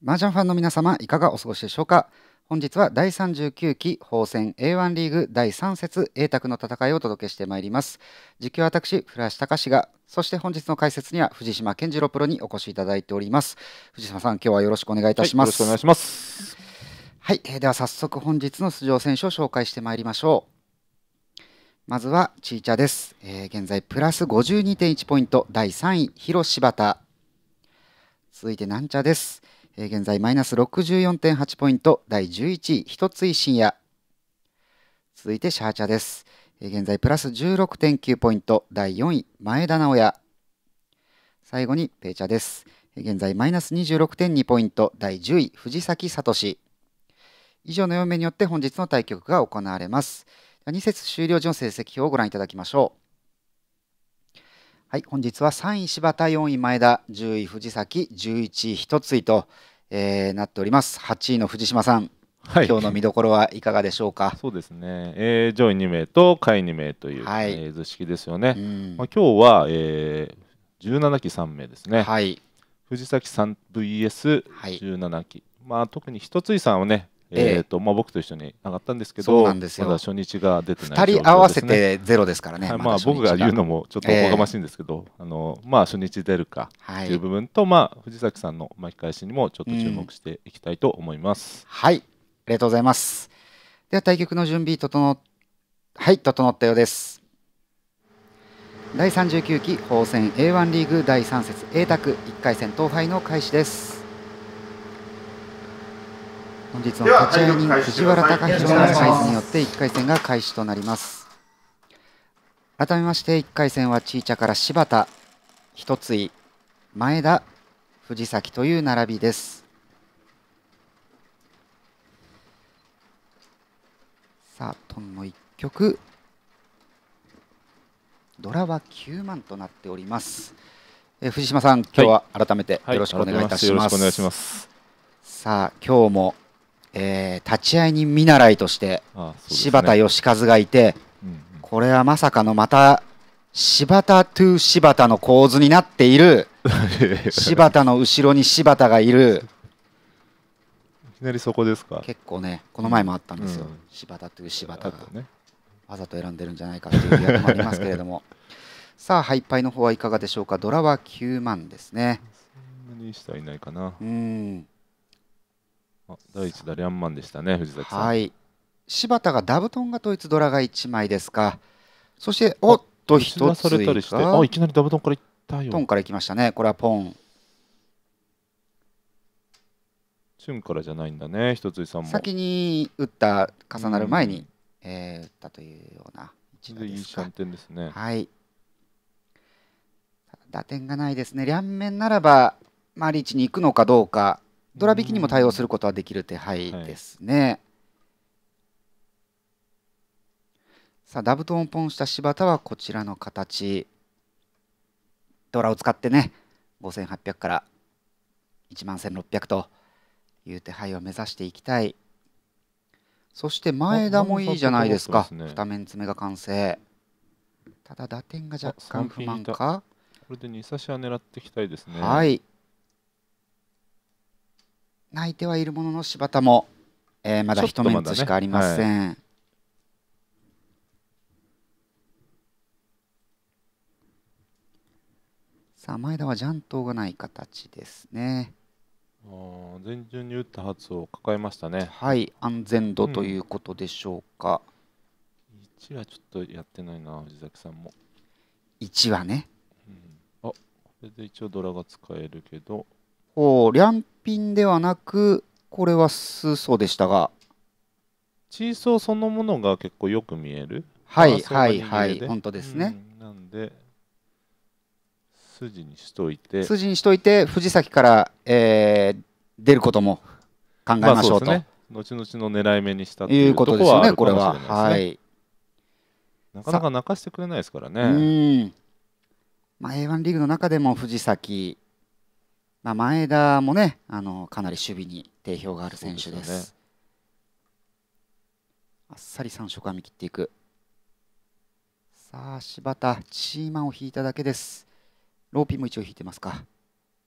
麻雀ファンの皆様、いかがお過ごしでしょうか本日は第39期放戦 A1 リーグ第3節 A 卓の戦いをお届けしてまいります。実況は私、古橋隆が、そして本日の解説には藤島健次郎プロにお越しいただいております。藤島さん、今日はよろしくお願いいたします。はい、よろしくお願いします。はい、えー、では早速本日の出場選手を紹介してまいりましょう。まずはちーちゃです、えー、現在プラス52.1ポイント第3位広柴田続いてなんちゃです、えー、現在マイナス64.8ポイント、第11位、一つ深夜。続いてシャーチャです。えー、現在プラス16.9ポイント、第4位、前田直也。最後にペイチャです。現在マイナス26.2ポイント、第10位、藤崎聡。以上の4名によって本日の対局が行われます。2節終了時の成績表をご覧いただきましょう。はい、本日は3位柴田、4位前田、10位藤崎、11位一つ井と、えー、なっております。8位の藤島さん、はい、今日の見どころはいかがでしょうか。そうですね。えー、上位2名と下位2名という、はい、えー、図式ですよね。まあ今日は、えー、17期3名ですね。はい。藤崎さん VS17 期、はい、まあ特に一つ井さんはねえーとまあ、僕と一緒に上がったんですけどまだ初日が出てない、ね、2人合わせてゼロですからね、はい、まあ、僕が言うのもちょっとおこがましいんですけど、えー、あのまあ、初日出るかという部分と、はい、まあ、藤崎さんの巻き返しにもちょっと注目していきたいと思います。うん、はいありがとうございますでは対局の準備整はい整ったようです。第39期法戦 A1 リーグ第3節 A 卓1回戦東敗の開始です。本日の立ち合いに藤原隆弘のサイによって1回戦が開始となります改めまして1回戦はちいちゃから柴田一つ井前田藤崎という並びですさあトンの1曲ドラは9万となっておりますえ藤島さん今日は改めてよろしくお願いいたします、はいはい、よろしくお願いしますさあ今日もえー、立ち会いに見習いとして柴田義和がいて、これはまさかのまた柴田トゥ柴田の構図になっている 柴田の後ろに柴田がいるいきなりそこですか結構ねこの前もあったんですよ、うん、柴田トゥ柴田が、ね、わざと選んでるんじゃないかっていうやつもありますけれども さあハイパイの方はいかがでしょうかドラは9万ですねそんなにしたいないかなうん第1打リャンマンでしたね藤崎さんはい柴田がダブトンがドイツドラが1枚ですかそしておっと一つ追加あいきなりダブトンからいったよトンからいきましたねこれはポンチュンからじゃないんだね一つさんも先に打った重なる前に、うん、えー、打ったというような一打ですかいい点ですねはい打点がないですね両面ならば、まあ、リーチに行くのかどうかドラ引きにも対応することはできる手配ですね。はい、さあダブトンポンした柴田はこちらの形ドラを使ってね5800から1万1600という手配を目指していきたいそして前田もいいじゃないですか、ね、2面詰めが完成ただ打点が若干不満かこれで2差しは狙っていきたいですねはい泣いてはいるものの柴田も、えー、まだ一メンつしかありません。さあ前田はジャン投がない形ですね。前順に打った発を抱えましたね。はい安全度ということでしょうか。一、うん、はちょっとやってないな藤崎さんも。一はね。うん、あこれで一応ドラが使えるけど。お両ンではなくこれは数層でしたが地層そのものが結構よく見えるはいはいはい本当ですね、うん、なんで筋にしといて筋にしといて藤崎から、えー、出ることも考えましょうと、まあうね、後々の狙い目にしたということですよね、ね、これははいなかなか泣かしてくれないですからねうんまあ A1 リーグの中でも藤崎まあ、前田もねあのかなり守備に定評がある選手です、ね、あっさり三色は見切っていくさあ柴田チーマンを引いただけですローピンも一応引いてますか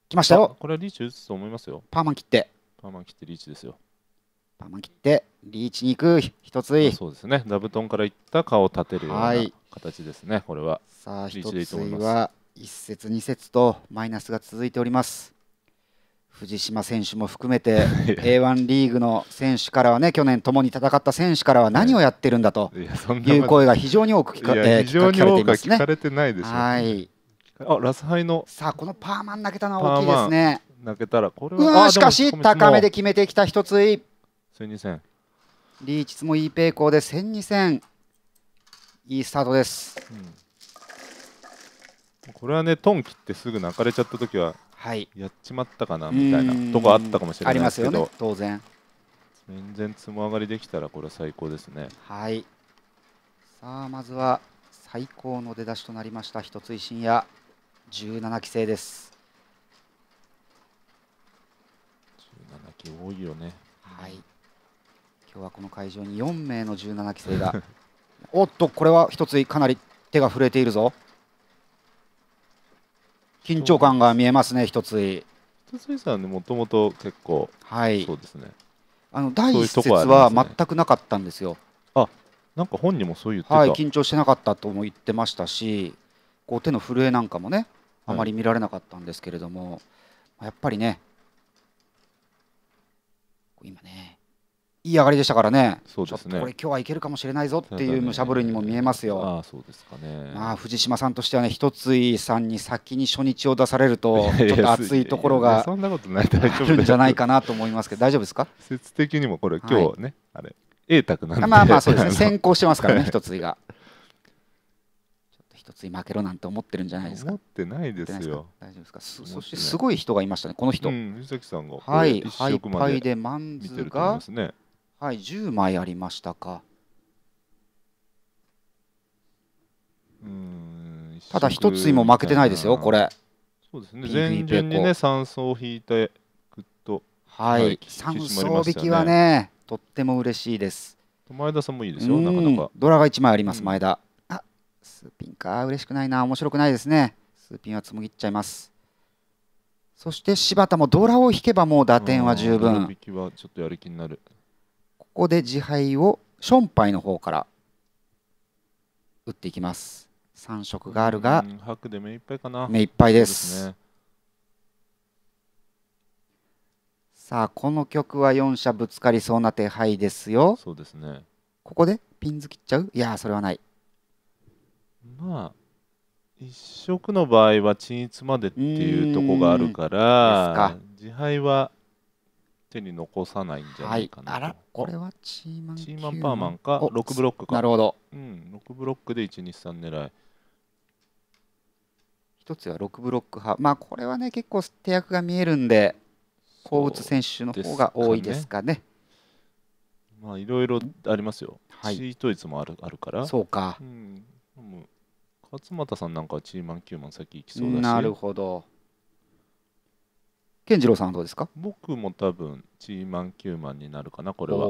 来ましたよこれはリーチ打つと思いますよパーマン切ってパーマン切ってリーチですよパーマン切ってリーチに行く一ついそうですね座布団からいった顔を立てるような形ですね、はい、これはさあ一ついは一節二節とマイナスが続いております藤島選手も含めて A1 リーグの選手からはね去年ともに戦った選手からは何をやってるんだという声が非常に多く聞か,、え聞かれていますね。聞かれてないです、ね、はいあラスハイのさあこのパーマン投げたのは大きいですね。投げたらこれは、うん、しかし高めで決めてきた一つい。千二千。リーチもいいペイコーで千二千。いいスタートです、うん、これはねトン切ってすぐ泣かれちゃった時ははい、やっちまったかなみたいなとこあったかもしれないですけど、ね、当然全然つも上がりできたらこれ最高ですねはいさあまずは最高の出だしとなりました一つ深夜17期生です17期多いよねはい今日はこの会場に4名の17期生が おっとこれは一つかなり手が震えているぞ緊張感が見えますね、一つ井。一つさんね、もともと結構、はい、そうですね。あの第一節は全くなかったんですよ。あ、なんか本人もそう言ってはい、緊張してなかったとも言ってましたし、こう手の震えなんかもね、あまり見られなかったんですけれども、はい、やっぱりね、今ね、いい上がりでしたからね、そうですねこれ、今日はいけるかもしれないぞっていう武者ぶりにも見えますよ、あそうですかねまあ、藤島さんとしてはね、一ついさんに先に初日を出されると、ちょっと熱いところがそんなことない大丈夫るんじゃないかなと思いますけど、大丈夫ですか説的にもこれ、今日ね、はい、あれ、なんで、まあまあそうですね、先行してますからね、一つ井が。一つ負けろなんて思ってるんじゃないですか。思ってないですよ。大丈夫ですか。すそしてすごい人がいましたね。この人。うん、さんが。はい。ハイはい。でマンズが。はい、10枚ありましたか。ただ一つにも負けてないですよ、これ。そうですね、前順にね、3層を引いて、ぐっと、はい、3層引きはね、とっても嬉しいです。前田さんもいいですよ、なかなか。ドラが1枚あります、前田。あスーピンか、嬉しくないな、面白くないですね。スーピンは紡ぎっちゃいます。そして柴田もドラを引けばもう打点は十分。引きはちょっとやる気になる。ここで自敗をションパイの方から打っていきます3色があるが白で目いっぱいかな目いっぱいです、ね、さあこの曲は4者ぶつかりそうな手牌ですよそうですねここでピンズ切っちゃういやそれはないまあ一色の場合は鎮逸までっていうとこがあるから自敗は手に残さないんじゃないかな、はい、これはチーマンチーマンパーマンか6ブロックかなるほど、うん、6ブロックで123狙い一つは6ブロック派まあこれはね結構手役が見えるんでこう打つ選手の方が多いですかね、まあいろいろありますよ、はい、チートイ率もあるあるからそうか、うん、勝俣さんなんかはチーマン9万先行きそうだしなるほど健次郎さんはどうですか僕も多分チーマンマンになるかなこれは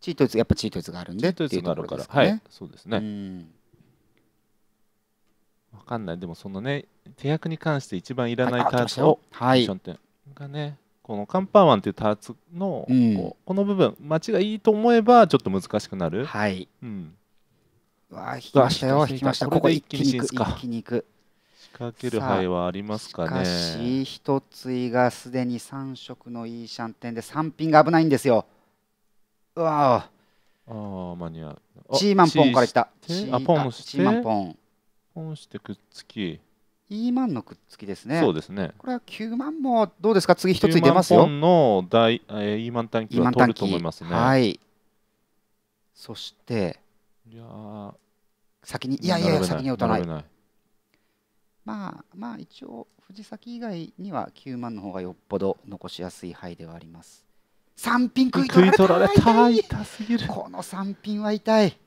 チートイツやっぱチートイツがあるんでチートイツこるでかね、はい、そうですねわかんないでもそのね手役に関して一番いらないターツをはい、がねこのカンパーマンっていうターツの、うん、この部分間違いいと思えばちょっと難しくなるはい、うん、わあ引きましたよ引きましたここ一気にいく一気にいくかける牌はありますかねしかし一ついがすでに3色のいいシャンテンで3品が危ないんですようわああ間に合うチーマンポンから来たチーポンチーマンポンポンしてくっつきイーマンのくっつきですね。そうですね。これは9万もどうですか。次一つい出ますよ。9万の大、えー、E 万短期は取ると思いますね。はい。そして、いや先にいやいや先に打たない。まあまあ一応藤崎以外には9万の方がよっぽど残しやすい範囲ではあります3品食い取られた痛すぎるこの3品は痛い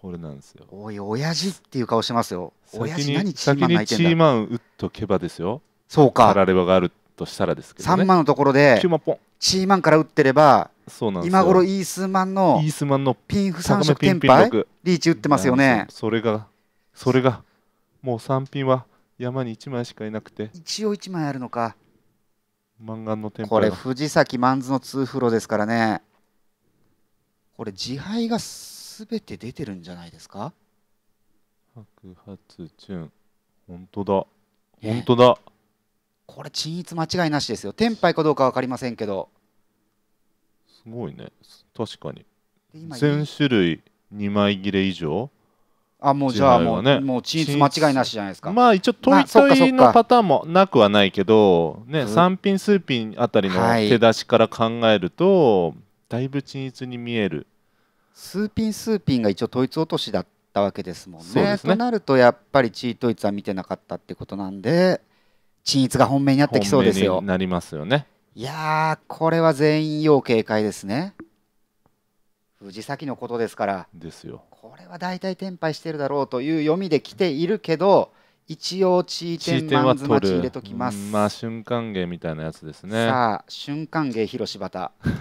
これなんですよおい親父っていう顔してますよ親父何チーマン泣いてんだ先にチーマン打っとけばですよそうかタラレバがあるとしたらですけど、ね、3万のところで9万ポンチーマンから打ってればそうなん今頃イースマンのイースマンのピンフ3色天敗リーチ打ってますよねそれがそれがもう3品は山に1枚しかいなくて一応1枚あるのか満願の天ぷこれ藤崎万図の通風呂ですからねこれ自敗が全て出てるんじゃないですか白髪チュン本当だ本当だ、これ陳逸間違いなしですよ天杯かどうか分かりませんけどすごいね確かに全種類2枚切れ以上あもうじゃあもう,、ね、もう鎮間違いなしじゃないですかまあ一応トイトイのパターンもなくはないけど、ね、3品数品あたりの手出しから考えると、はい、だいぶ鎮圧に見える数品数品が一応統一落としだったわけですもんねねとなるとやっぱりチートイツは見てなかったってことなんで鎮圧が本命になってきそうですよなりますよねいやこれは全員要警戒ですね藤崎のことですからですよこれは大体転廃してるだろうという読みで来ているけど一応地位点マンズ待ち入れときますまあ瞬間芸みたいなやつですねさあ瞬間芸広柴田 今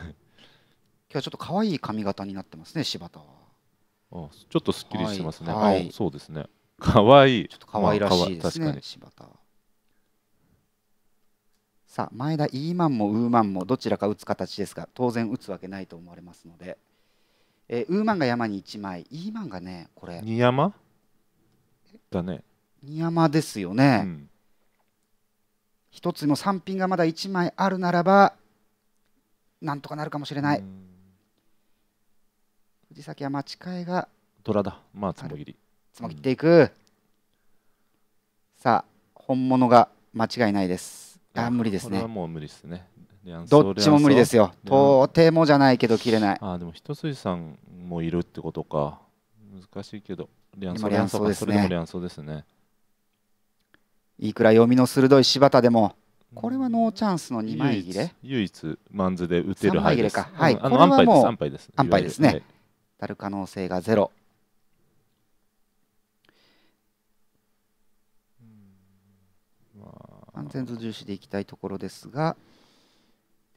日はちょっと可愛い髪型になってますね柴田はあちょっとすっきりしてますね、はい、そうですね可愛いちょっと可愛らしいですね、まあ、柴田さあ前田イーマンもウーマンもどちらか打つ形ですが当然打つわけないと思われますのでえー、ウーマンが山に1枚イーマンがねこれ二山だね二山ですよね、うん、一つの3品がまだ1枚あるならばなんとかなるかもしれない藤崎は間違いが虎だまあつもぎりつもぎっていく、さあ本物が間違いないですあ無理ですねこれはもう無理ですねどっちも無理ですよとてもじゃないけど切れないあでも一筋さんもいるってことか難しいけどリャンソリャンソですねリャンソですねいくら読みの鋭い柴田でもこれはノーチャンスの2枚切れ唯一マンズで打てる枚切れかはい、これはもう安敗です安牌ですね、当たる可能性がゼロ安全図重視でいきたいところですが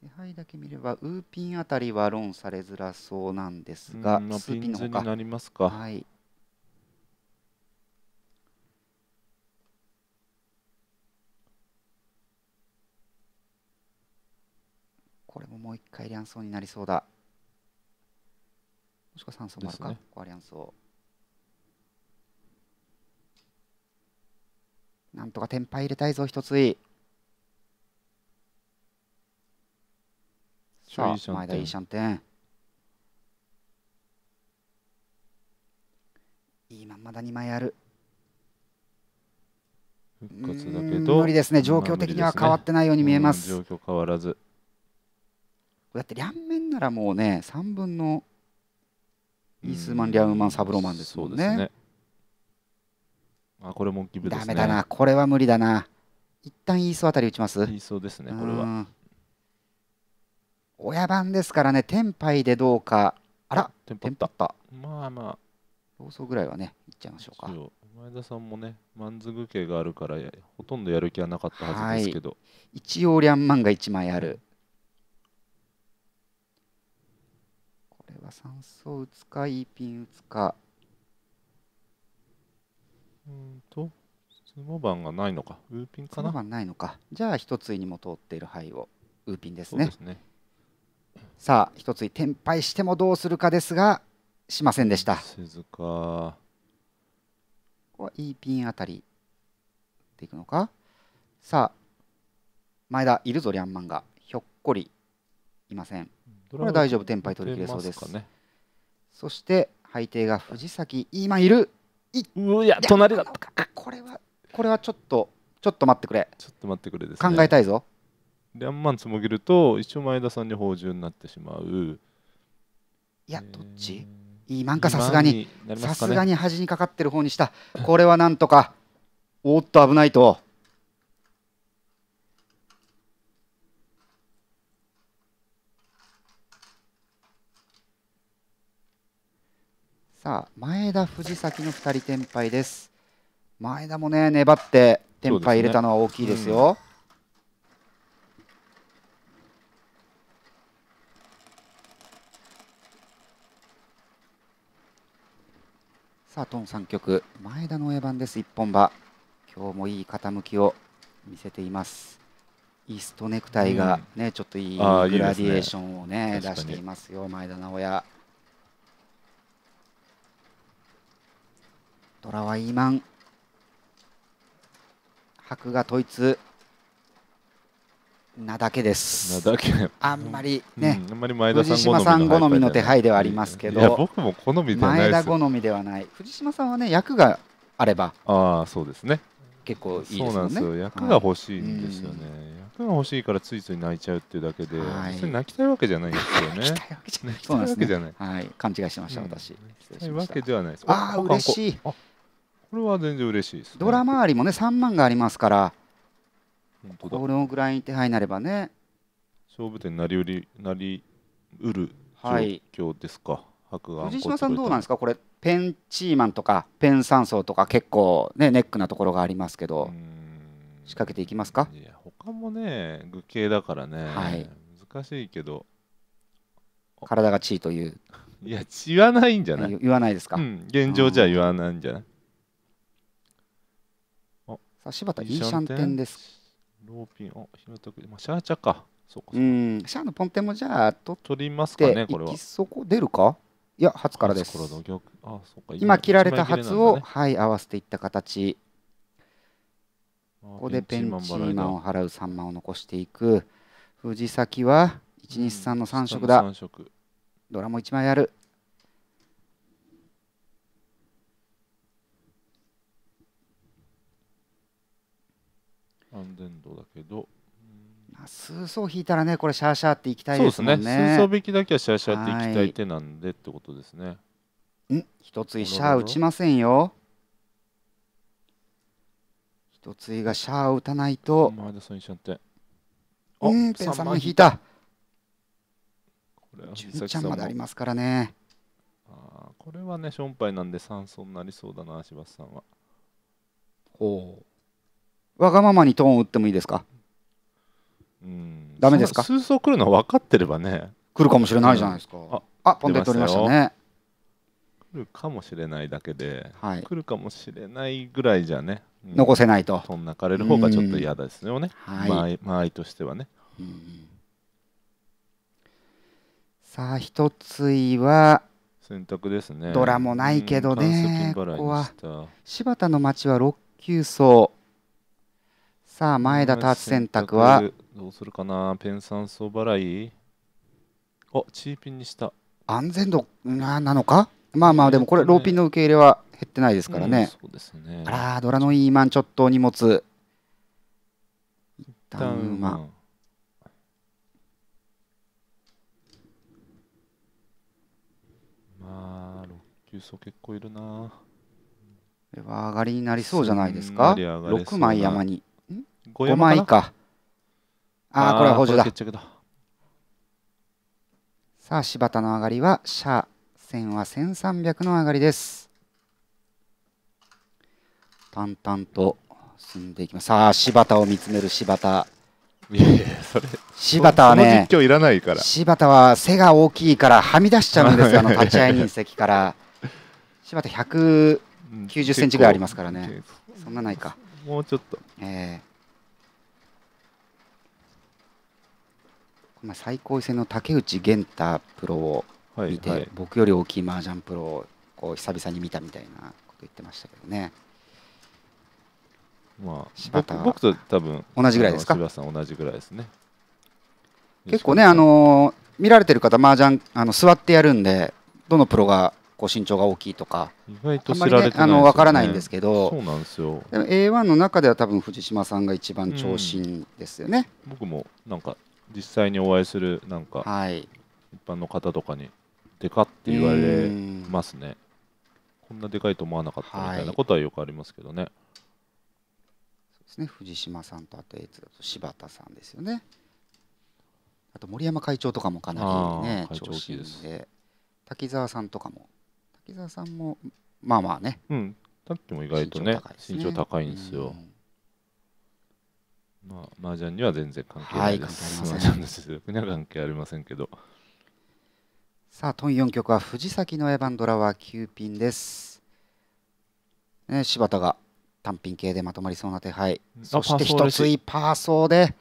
手配だけ見ればウーピンあたりはローンされづらそうなんですが、うんまあ、ピンのになりはい。これももう一回リアンソーになりそうだ。もしくは3層もあるか、ね、ここはリアンソー。なんとかテンパイ入れたいぞ、一つい。さあ前田いいシャンテンいいまんまだ2枚ある復活だけど無理ですね状況的には変わってないように見えます、ね、状況変わらずだって両面ならもうね3分のイースマン、リャウマン、サブローマンですもんね。ねあこれもギブですね。ダメだな、これは無理だな。一旦イースあたり打ちます。イースですね、これは。親番ですからね、天杯でどうか、あら、天ンパった。まあまあ、放送ぐらいはね、いっちゃいましょうか。前田さんもね、満足系があるから、ほとんどやる気はなかったはずですけど。はい、一応、リ万が1枚ある。これは3素打つか、いいピン打つか。うんと、相撲番がないのか、ウーピンかな。相撲バないのか。じゃあ、一つにも通っている範囲を、ウーピンですね。そうですね。さあ一つ転敗してもどうするかですがしませんでしたここはいいピンあたりでいくのかさあ前田いるぞリャンマンがひょっこりいませんこれは大丈夫転敗取り切れそうです、ね、そして配定が藤崎今いるいうや隣だこれはこれはちょっとちょっと待ってくれちょっと待ってくれです、ね、考えたいぞであんまんつもぎると一応前田さんに報酬になってしまういやどっちいいマンかさすがにさすが、に端にかかってる方にしたこれはなんとかおっと危ないとさあ前田藤崎の2人転敗です前田もね粘って転敗入れたのは大きいですよ、さあトン3曲前田の親番です一本場今日もいい傾きを見せていますイーストネクタイがね、うん、ちょっといいグラディエーションをね、ね、出していますよ前田直哉ドラはイーマン白が統一なだけです。なだけ。あんまりね、あんまり前田さん好みさん好みの手配ではありますけど、僕も好み前田好みではない。藤島さんはね役があれば、ああそうですね。結構いいですね。そうなんですよ。役が欲しいんですよね。役が欲しいからついつい泣いちゃうっていうだけで、それ泣きたいわけじゃないですよね。泣きたいわけじゃない。泣はい、勘違いしました私。泣きたいわけではないです。ああ嬉しい。これは全然嬉しいです、ドラ周りもね三万がありますから。どこのぐらいに手配になればね勝負点なりうりなりうる状況ですか、はい白藤島さんどうなんですかこれペンチーマンとかペン三層とか結構ねネックなところがありますけど仕掛けていきますかいや他もね具形だからね、はい、難しいけど体がチーといういや言わないんじゃない言わないですか、うん、現状じゃ言わないんじゃないさあ柴田いいシャンテンですローピン、あ、ひなたく、まあ、シャーチャか。そうか。うん、シャーのポンテもじゃあ、取りますかね、これは。そこ出るか。いや、初からです。あそうか今切られた初を、ね、はい、合わせていった形。ここでペンチーマンを払う三万を残していく藤崎は123の3色だ、三色ドラも1枚ある安全度だけど数層引いたらねこれシャーシャーっていきたいですねそうですね数層引きだけはシャーシャーっていきたい手なんでってことですねん一ついシャー打ちませんよ一ついがシャーを打たないと前田さん一緒ちっておペン3枚引いたこれ純ちゃんまでありますからねあこれはねションパイなんで3層になりそうだな柴田さんはほうわがままにトーン打ってもいいですかうんダメですか数層来るの分かってればね来るかもしれないじゃないですか、ああポンデ取りましたね来るかもしれないだけで、はい、来るかもしれないぐらいじゃね、うん、残せないとそんなかれる方がちょっと嫌ですよね、はい、間合いとしてはね、うん、さあ一ついは選択ですねドラもないけどねここは柴田の町は6級層さあ前田達選択はどうするかなペン酸素払いあチーピンにした安全度ななのかまあまあでもこれローピンの受け入れは減ってないですからね、うん、そうですねあらドラのいいマンちょっと荷物一旦馬まあ6級層結構いるなこれは上がりになりそうじゃないですか6枚山に 5, 枚以下ああこれは補助ださあ柴田の上がりは車線は1300の上がりです淡々と進んでいきますさあ柴田を見つめる柴田柴田はね実況いらないから柴田は背が大きいからはみ出しちゃうんですよあの 立ち会い人席から柴田190センチぐらいありますからねそんなないかもうちょっとええーまあ、最高位戦の竹内玄太プロを見て、はいはい、僕より大きい麻雀プロをこう久々に見たみたいなこと言ってましたけどね。まあ、柴田僕と多分同じぐらいですか柴田さん同じぐらいですね結構ね、あのー、見られてる方麻雀あの座ってやるんでどのプロがこう身長が大きいとか意外と知られてない、ね、あんまり、ね、あの分からないんですけどそうなんですよでも A1 の中では多分藤島さんが一番長身ですよね、うん、僕もなんか実際にお会いするなんか、はい、一般の方とかにでかって言われますねこんなでかいと思わなかったみたいなことはよくありますけどね、はい、そうですね藤島さんとあとだと柴田さんですよねあと森山会長とかもかなりね会長期ですで滝沢さんとかも滝沢さんもまあまあね、うん、さっきも意外とね身長高いんですよ、うんまあ、麻雀には全然関係ないです。はい、関係ありません。麻には関係ありませんけど。さあ、トン四曲は藤崎のエヴァンドラは九ピンです。ね、柴田が単品系でまとまりそうな手配。そして一ついパーソーで。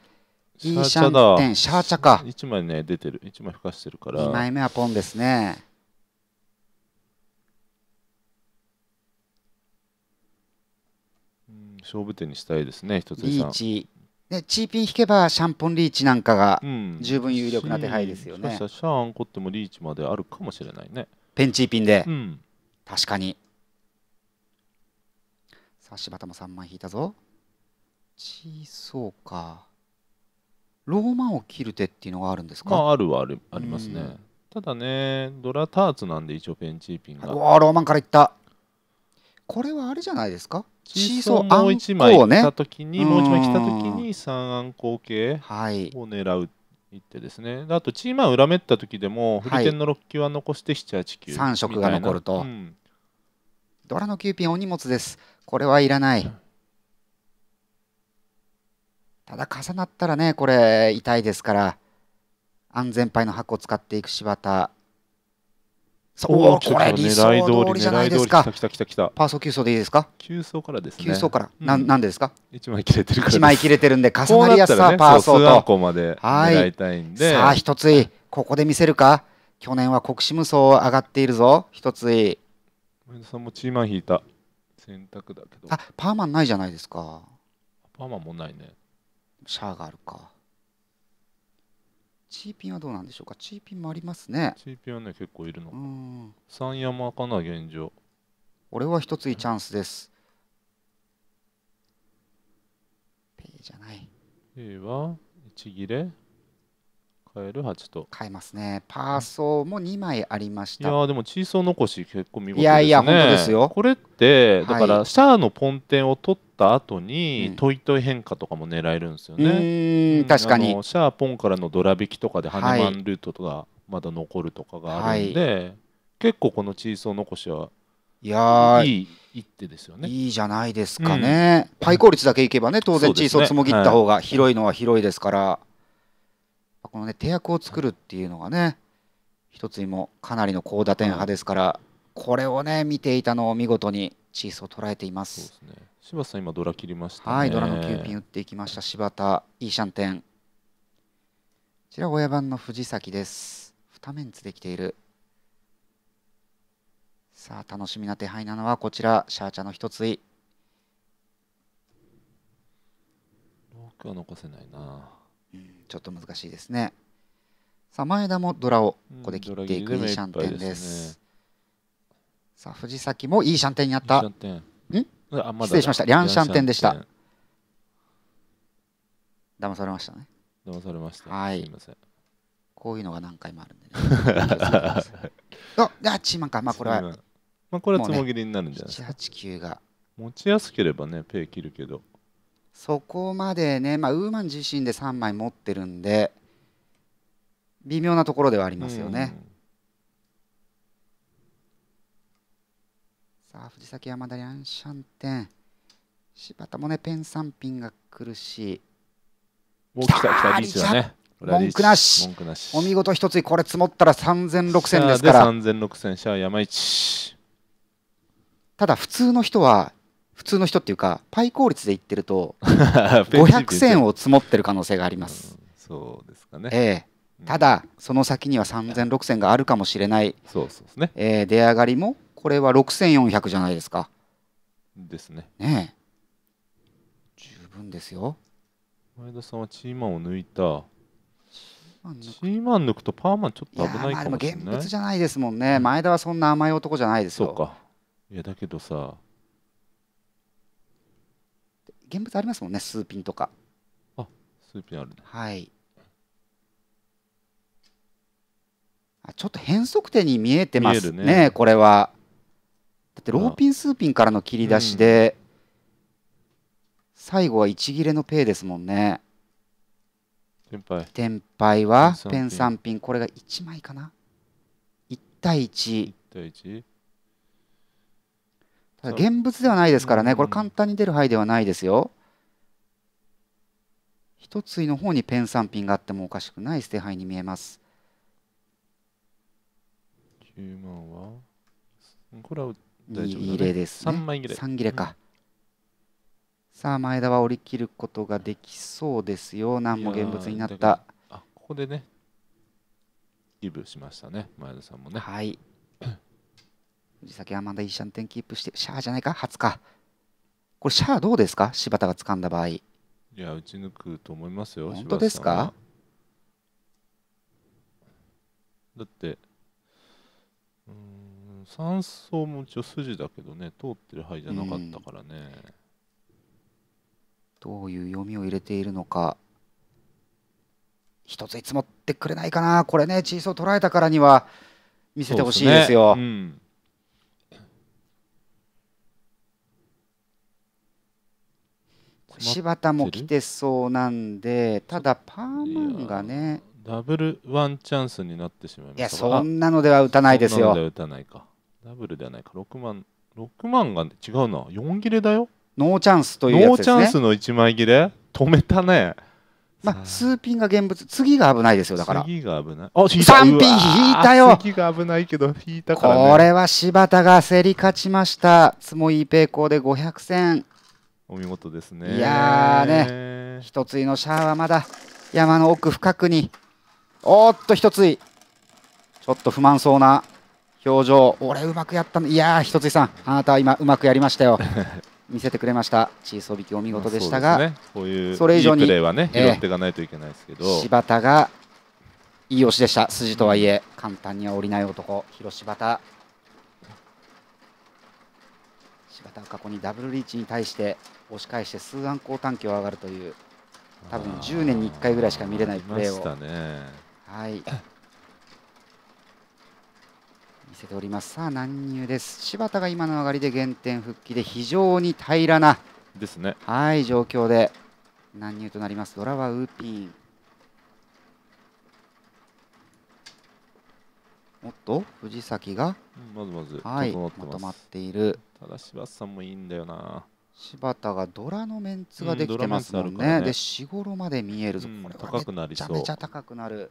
いいシャンテン、シャーチャか。一枚ね、出てる。一枚ふかしてるから。二枚目はポンですね。勝負手にしたいですね、一つリーチね、チーピン引けばシャンポンリーチなんかが十分有力な手配ですよね。うん、ししシャーンこってもリーチまであるかもしれないね。ペンチーピンで、うん、確かに。さあ柴田も3枚引いたぞ。チーそうか。ローマを切る手っていうのがあるんですか、まあ、あるはあるありますね、ただねドラターツなんで一応ペンチーピンがうわローマンからいったこれはあれじゃないですかちそのもう一枚来た時に、もう一枚来た時に3安行系を狙う一手ですね。あとチーマン裏目った時でも振り点の6球は残して7、8球3色が残ると、うん、ドラの9ピンお荷物です。これはいらない。ただ重なったらねこれ痛いですから安全牌の箱を使っていく柴田おお、これ理想通りじゃないですか。来た来た来たパーソ急走でいいですか。急走からですね。急走から、なんなんですか。一枚切れてる一枚切れてるんで重なりやすさ、パーソと。こまで。はい、さあ一ついここで見せるか。去年は国士無双上がっているぞ。一つい。前田さんもチーマン引いた選択だけど。あ、パーマンないじゃないですか。パーマンもないね。シャアがあるか。チーピンはどうなんでしょうかチーピンもありますねチーピンはね結構いるの三山かな現状俺は一ついいチャンスですペイじゃないペイは一切れ変える8と変えますねパーソーも二枚ありましたいやでもチーソー残し結構見事ですねいやいや本当ですよこれってだからシャアのポンテンを取った後に、トイトイ変化とかも狙えるんですよね確かにシャアポンからのドラ引きとかでハネマンルートとかまだ残るとかがあるんで、はい、結構このチーソー残しはいやいい一手ですよねいいじゃないですかね、うん、パイ効率だけいけばね当然チーソーつもぎった方が広いのは広いですから、このね手役を作るっていうのがね一つにもかなりの高打点派ですから、これをね見ていたのを見事にチースを捉えています。そうですね、柴田さん今ドラ切りました、ね、はいドラの9ピン打っていきました柴田いいシャンテン。こちら親番の藤崎です。二面つできている。さあ楽しみな手配なのはこちらシャーチャの一つい。ロは残せないな。ちょっと難しいですねさあ前田もドラをここで切っていくいいシャンテンです,、さあ藤崎もいいシャンテンになったん失礼しましたリャンシャンテンでした騙されましたね騙されましたはいすいませんこういうのが何回もあるんでね ああチーマンかまあこれはまあこれはつもぎりになるんじゃないですか、ね、7 8 9が持ちやすければねペイ切るけどそこまでね、まあ、ウーマン自身で3枚持ってるんで微妙なところではありますよね。さあ藤崎山田にアンシャンテン柴田もねペン3品が苦しい。もう来た来たリーチだね。文句なし文句なしお見事一つこれ積もったら3 0 0 6 0 0ですから3 0 0 6 0 0シャア山一ただ普通の人は普通の人っていうかパイ効率で言ってると500銭 を積もってる可能性があります。そうですかね、ええ、ただその先には3000、6000があるかもしれないそうそうですね、ええー、出上がりもこれは6400じゃないですか。ですね。ね十分ですよ。前田さんはチーマンを抜いたチーマン抜くとパーマンちょっと危ないかもしれない。いやまあでも現物じゃないですもんね。前田はそんな甘い男じゃないですよ。そうか。いやだけどさ、現物ありますもんね数ピンとかあ数ピンあるねはいあちょっと変則点に見えてますねねこれはだってローピン数ピンからの切り出しで、うん、最後は一切れのペイですもんね天敗天敗はペン3ピンこれが1枚かな1対1 1対 1? 現物ではないですからね、これ簡単に出る範囲ではないですよ。一対の方にペン三品があってもおかしくない捨て牌に見えます。10万はこれは大丈夫だ、ね、2切れですね。3枚切れ。3切れか。さあ前田は折り切ることができそうですよ。何も現物になった。あここでね、ギブしましたね、前田さんもね。はい。藤崎アマンダいシャキープしてシャアじゃないか初かこれシャアどうですか柴田が掴んだ場合いや打ち抜くと思いますよ本当ですかだってうん3層も一応筋だけどね通ってる範囲じゃなかったからね、どういう読みを入れているのか一ついつもってくれないかなこれねチーソー捉えたからには見せてほしいですよ、ねうん、柴田も来てそうなんでただパーマンがねダブルワンチャンスになってしまいましたいやそんなのでは打たないですよ打たないかダブルではないか6万六万が、ね、違うな4切れだよノーチャンスというやつ、ね、ノーチャンスの1枚切れ止めたねまあ、数ピンが現物次が危ないですよだから次が危ないあ引いた3ピン引いたよ次が危ないけど引いたから、ね、これは柴田が競り勝ちましたつもいいペイコーで500戦お見事ですねいやーね一ついのシャアはまだ山の奥深くにおっと一ついちょっと不満そうな表情俺うまくやったのいやー一ついさんあなたは今うまくやりましたよ 見せてくれましたチーソビキお見事でしたが、まそう、それ以上にいいプレーはね、拾っていかないといけないですけど、柴田がいい押しでした筋とはいえ簡単には降りない男広柴田た過去にダブルリーチに対して押し返して数アンコウ短距を上がるという多分10年に1回ぐらいしか見れないプレーを、ね、はい見せておりますさあ難入です柴田が今の上がりで原点復帰で非常に平らなですねはい状況で難入となりますドラはウーピンおっと藤崎が、うん、まずまずはいまとまっているただ柴田さんもいいんだよな柴田がドラのメンツができてますもんねうん、ねで四五ろまで見えるぞ、うん、これはめちゃめちゃ高くなる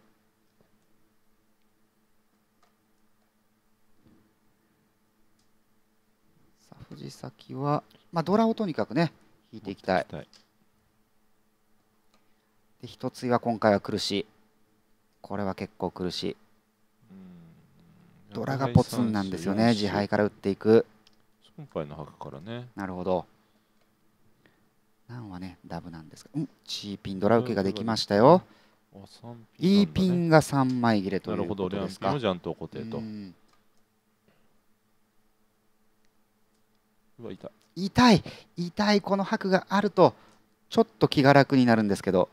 さあ藤崎は、まあ、ドラをとにかくね引いていきたいきたいで一つは今回は苦しいこれは結構苦しいドラがポツンなんですよね自敗から打っていく今回の白からねなるほどなンはねダブなんですが、うん、チーピンドラ受けができましたよ、ね、いピンが3枚切れということですかなるほどレアンピンもジャンと固定とうわ痛い痛い痛いこの白があるとちょっと気が楽になるんですけど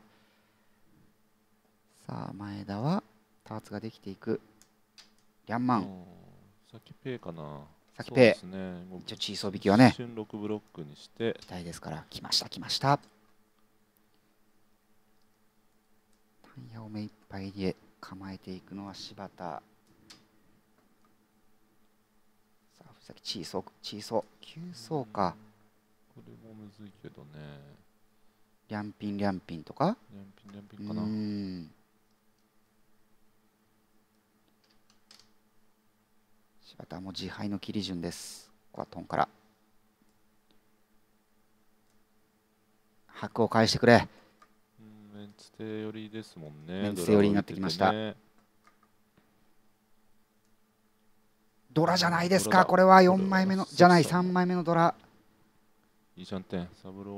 さあ前田はターツができていくリャンマン先ペイかなさっきペイ、ね、一応チーソー引きはね一瞬6ブロックにして期待ですから来ました来ましたタイヤを目いっぱいで構えていくのは柴田さあ藤崎チーソーチーソー急走かこれもむずいけどねリャンピンリャンピンとかリャンピンリャンピンかな柴田も自敗の切り順ですここはトンから白を返してくれメンツ手寄りですもんねメンツ手寄りになってきました、ドラじゃないですかこれは4枚目のじゃない3枚目のドラ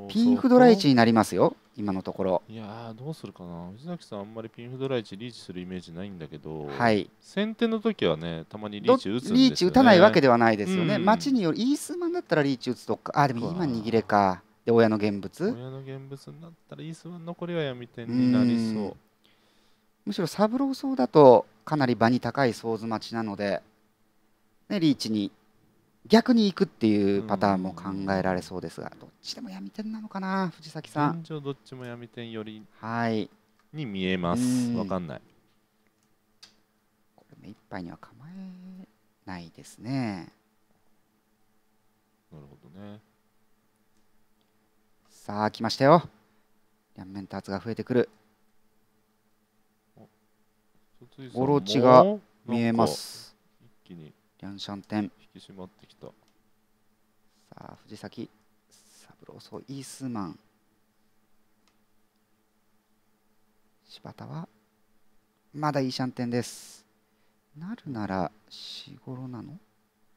ピンフドライチになりますよ、今のところ。いやどうするかな、藤崎さん、あんまりピンフドライチリーチするイメージないんだけど、はい、先手の時はね、たまにリーチ打つ、ね、リーチ打たないわけではないですよね、街、うん、によるイースマンだったらリーチ打つとか、あ、でも今、握れか、で、親の現物。親の現物になったら、イースマン残りは闇点になりそう。うむしろ三郎荘だと、かなり場に高い想図待ちなので、ね、リーチに逆に行くっていうパターンも考えられそうですが、どっちでも闇点なのかな、藤崎さん。現状どっちも闇点よりはいに見えます。分かんない。これ目いっぱいには構えないですね。なるほどね。さあ来ましたよ。両面ターツが増えてくる。オロチが見えます。一気にャンシャンテン引き締まってきたさあ藤崎三郎荘イースマン柴田はまだいいシャンテンですなるなら四4頃なの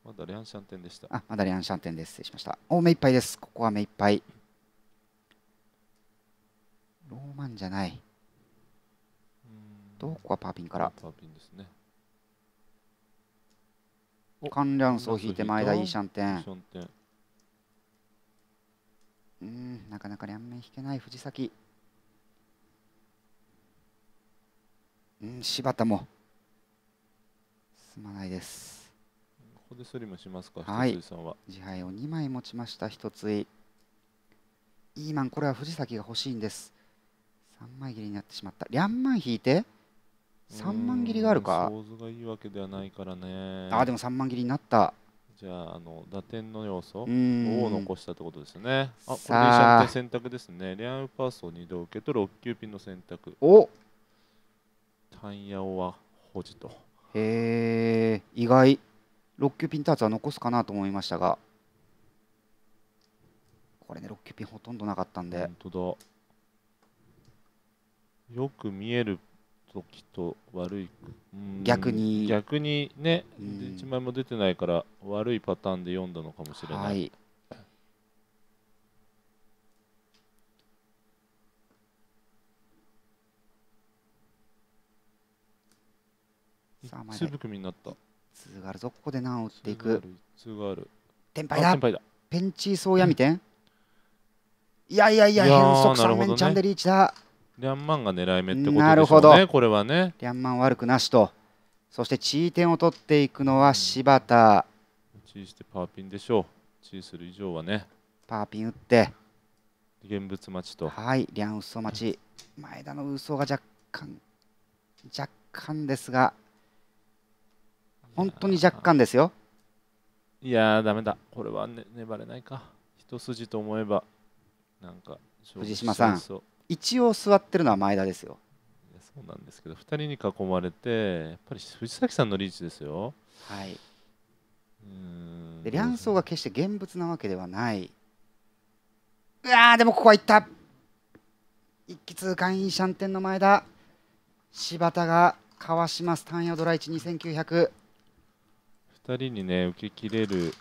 まだレアンシャンテンでしたあまだレアンシャンテンです失礼しましたお目いっぱいですここは目いっぱいローマンじゃないどこはパーピンからパーピンですね観覧層を引いて前田いいシャンテンうんなかなか両面引けない藤崎うん柴田もすまないですここでスリムしますかはい一は自敗を2枚持ちました一ついイーマンこれは藤崎が欲しいんです3枚切りになってしまった両面引いて3万切りがあるか想像がいいわけではないからねあでも3万切りになったじゃああの打点の要素を残したってことですねあこれでシャンっ選択ですねレアウパースを2度受けと6球ピンの選択おタンヤオは保持とへえ意外6球ピンターツは残すかなと思いましたがこれね6球ピンほとんどなかったんで本当だよく見える時と悪い逆に逆にね、一枚も出てないから悪いパターンで読んだのかもしれない、はい、さあ粒組になった通があるぞここで何を打っていく通がある天敗だだペンチーソーヤミテン、うん、いやいやいや変則3面チャンでリーチだ、ねリャンマンが狙い目ってことでしょうねなるほどこれはねリャンマン悪くなしとそして地位点を取っていくのは柴田地位してパーピンでしょう地位する以上はねパーピン打って現物待ちとはいリャンウソ待ち前田のウソが若干若干ですが本当に若干ですよいやーだめだこれは、ね、粘れないか一筋と思えばなんか藤島さん一応座ってるのは前田ですよそうなんですけど2人に囲まれてやっぱり藤崎さんのリーチですよはいで両層が決して現物なわけではないうわでもここはいった一気通貫イーシャンテンの前田柴田がかわします単ヤードライチ2900二人にね受けきれる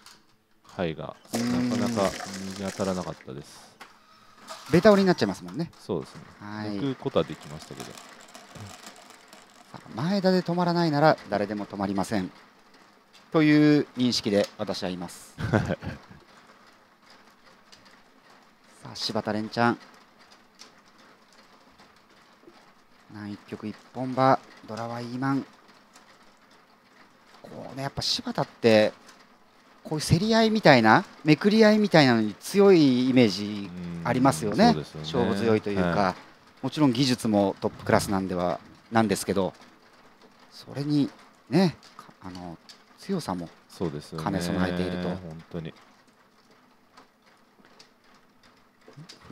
牌がなかなか当たらなかったですベタ折りになっちゃいますもんねそうですね抜くことはできましたけど前田で止まらないなら誰でも止まりませんという認識で私はいます さあ柴田蓮ちゃん南一曲一本場ドラはイーマンこうねやっぱ柴田ってこういう競り合いみたいなめくり合いみたいなのに強いイメージありますよね、ね、勝負強いというか、はい、もちろん技術もトップクラスなんではなんですけどそれにねあの強さも兼ね備えていると、ね、本当に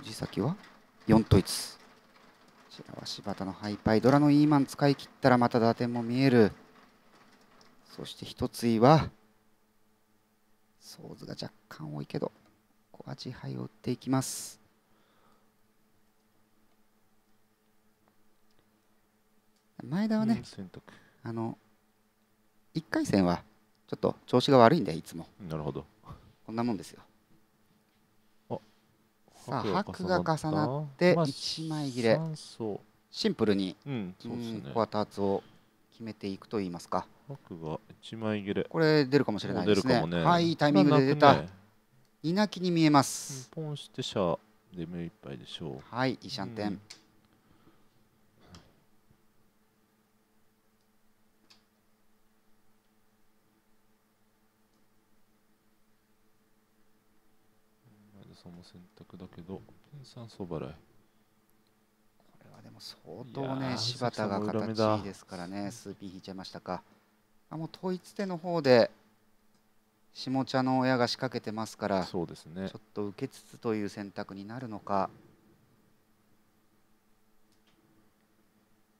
藤崎は4統一ツこちらは柴田のハイパイドラのイーマン使い切ったらまた打点も見えるそして一つはソーズが若干多いけどこうアジハを打っていきます前田はね、あの1回戦はちょっと調子が悪いんでいつもなるほどこんなもんですよさあ白が重なって1枚切れシンプルに、うんそうすね、コアターツを決めていくといいますか枠が一枚切れこれ出るかもしれないですねね、はいタイミングで出た、稲木に見えますポンしてシャで目いっぱいでしょうはいイシャンテン、うん、そも選択だけどペンさんそばライこれはでも相当ね柴田が形いいですからねスーピー引いちゃいましたか。あもう統一手の方で下茶の親が仕掛けてますからそうです、ね、ちょっと受けつつという選択になるのか、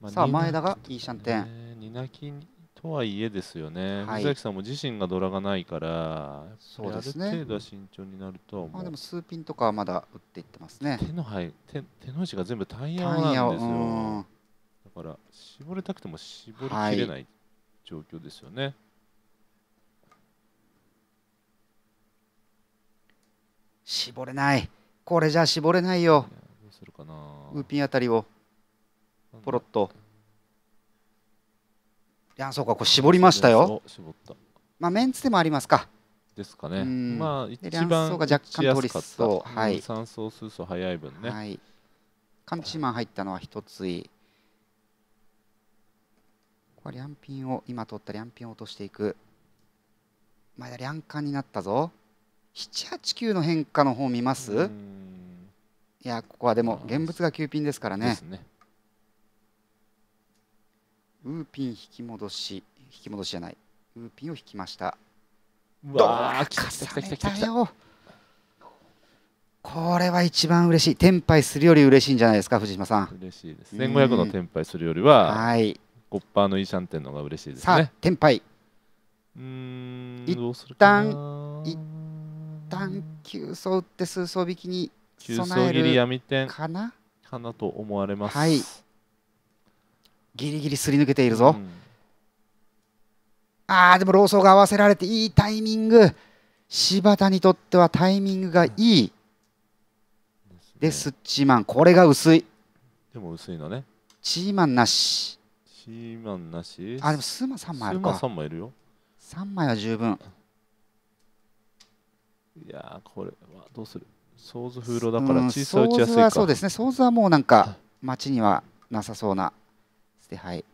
まあ、さあ前田がいいシャンテン。ニナキとはいえですよね、はい、水崎さんも自身がドラがないからそうですねある程度は慎重になるとは思う、あ、でも数ピンとかはまだ打っていってますね手の配手手の内が全部タイヤなんですよだから絞れたくても絞りきれない、はい状況ですよね。絞れない。これじゃ絞れないよ。どうするかな。ウーピンあたりをポロッと。いやそうかこう絞りましたよ。絞った。まあメンツでもありますか。ですかね。まあ一番打ちやすかった。はい。三走数層早い分ね。はい。カンチマン入ったのは一つい。こャンピンを、今取ったリャンピンを落としていく。前田リャンカンになったぞ。789の変化の方見ますいや、ここはでも、現物が9ピンですからね。ねウーピン引き戻し、引き戻しじゃない。ウーピンを引きました。うわあ、重ねたよ。これは一番嬉しい、転廃するより嬉しいんじゃないですか、藤島さん。嬉しいです。1500の転廃するよりは、はい、コッパーのイーシャンテンのが嬉しいですね。さあ、天敗。うん一旦一旦急走って数走引きに備える闇点かなかなと思われます。はい。ギリギリすり抜けているぞ。うああでも老僧が合わせられていいタイミング。柴田にとってはタイミングがいい。うん、で、スッチーマンこれが薄い。でも薄いのね。チーマンなし。なしあでもスーマ3枚あるかスーマ3枚いるよ3枚は十分いやこれはどうするソーズ風呂だから小さい打ちやすいか、うん、そうですねソーズはもうなんか街にはなさそうな捨て牌、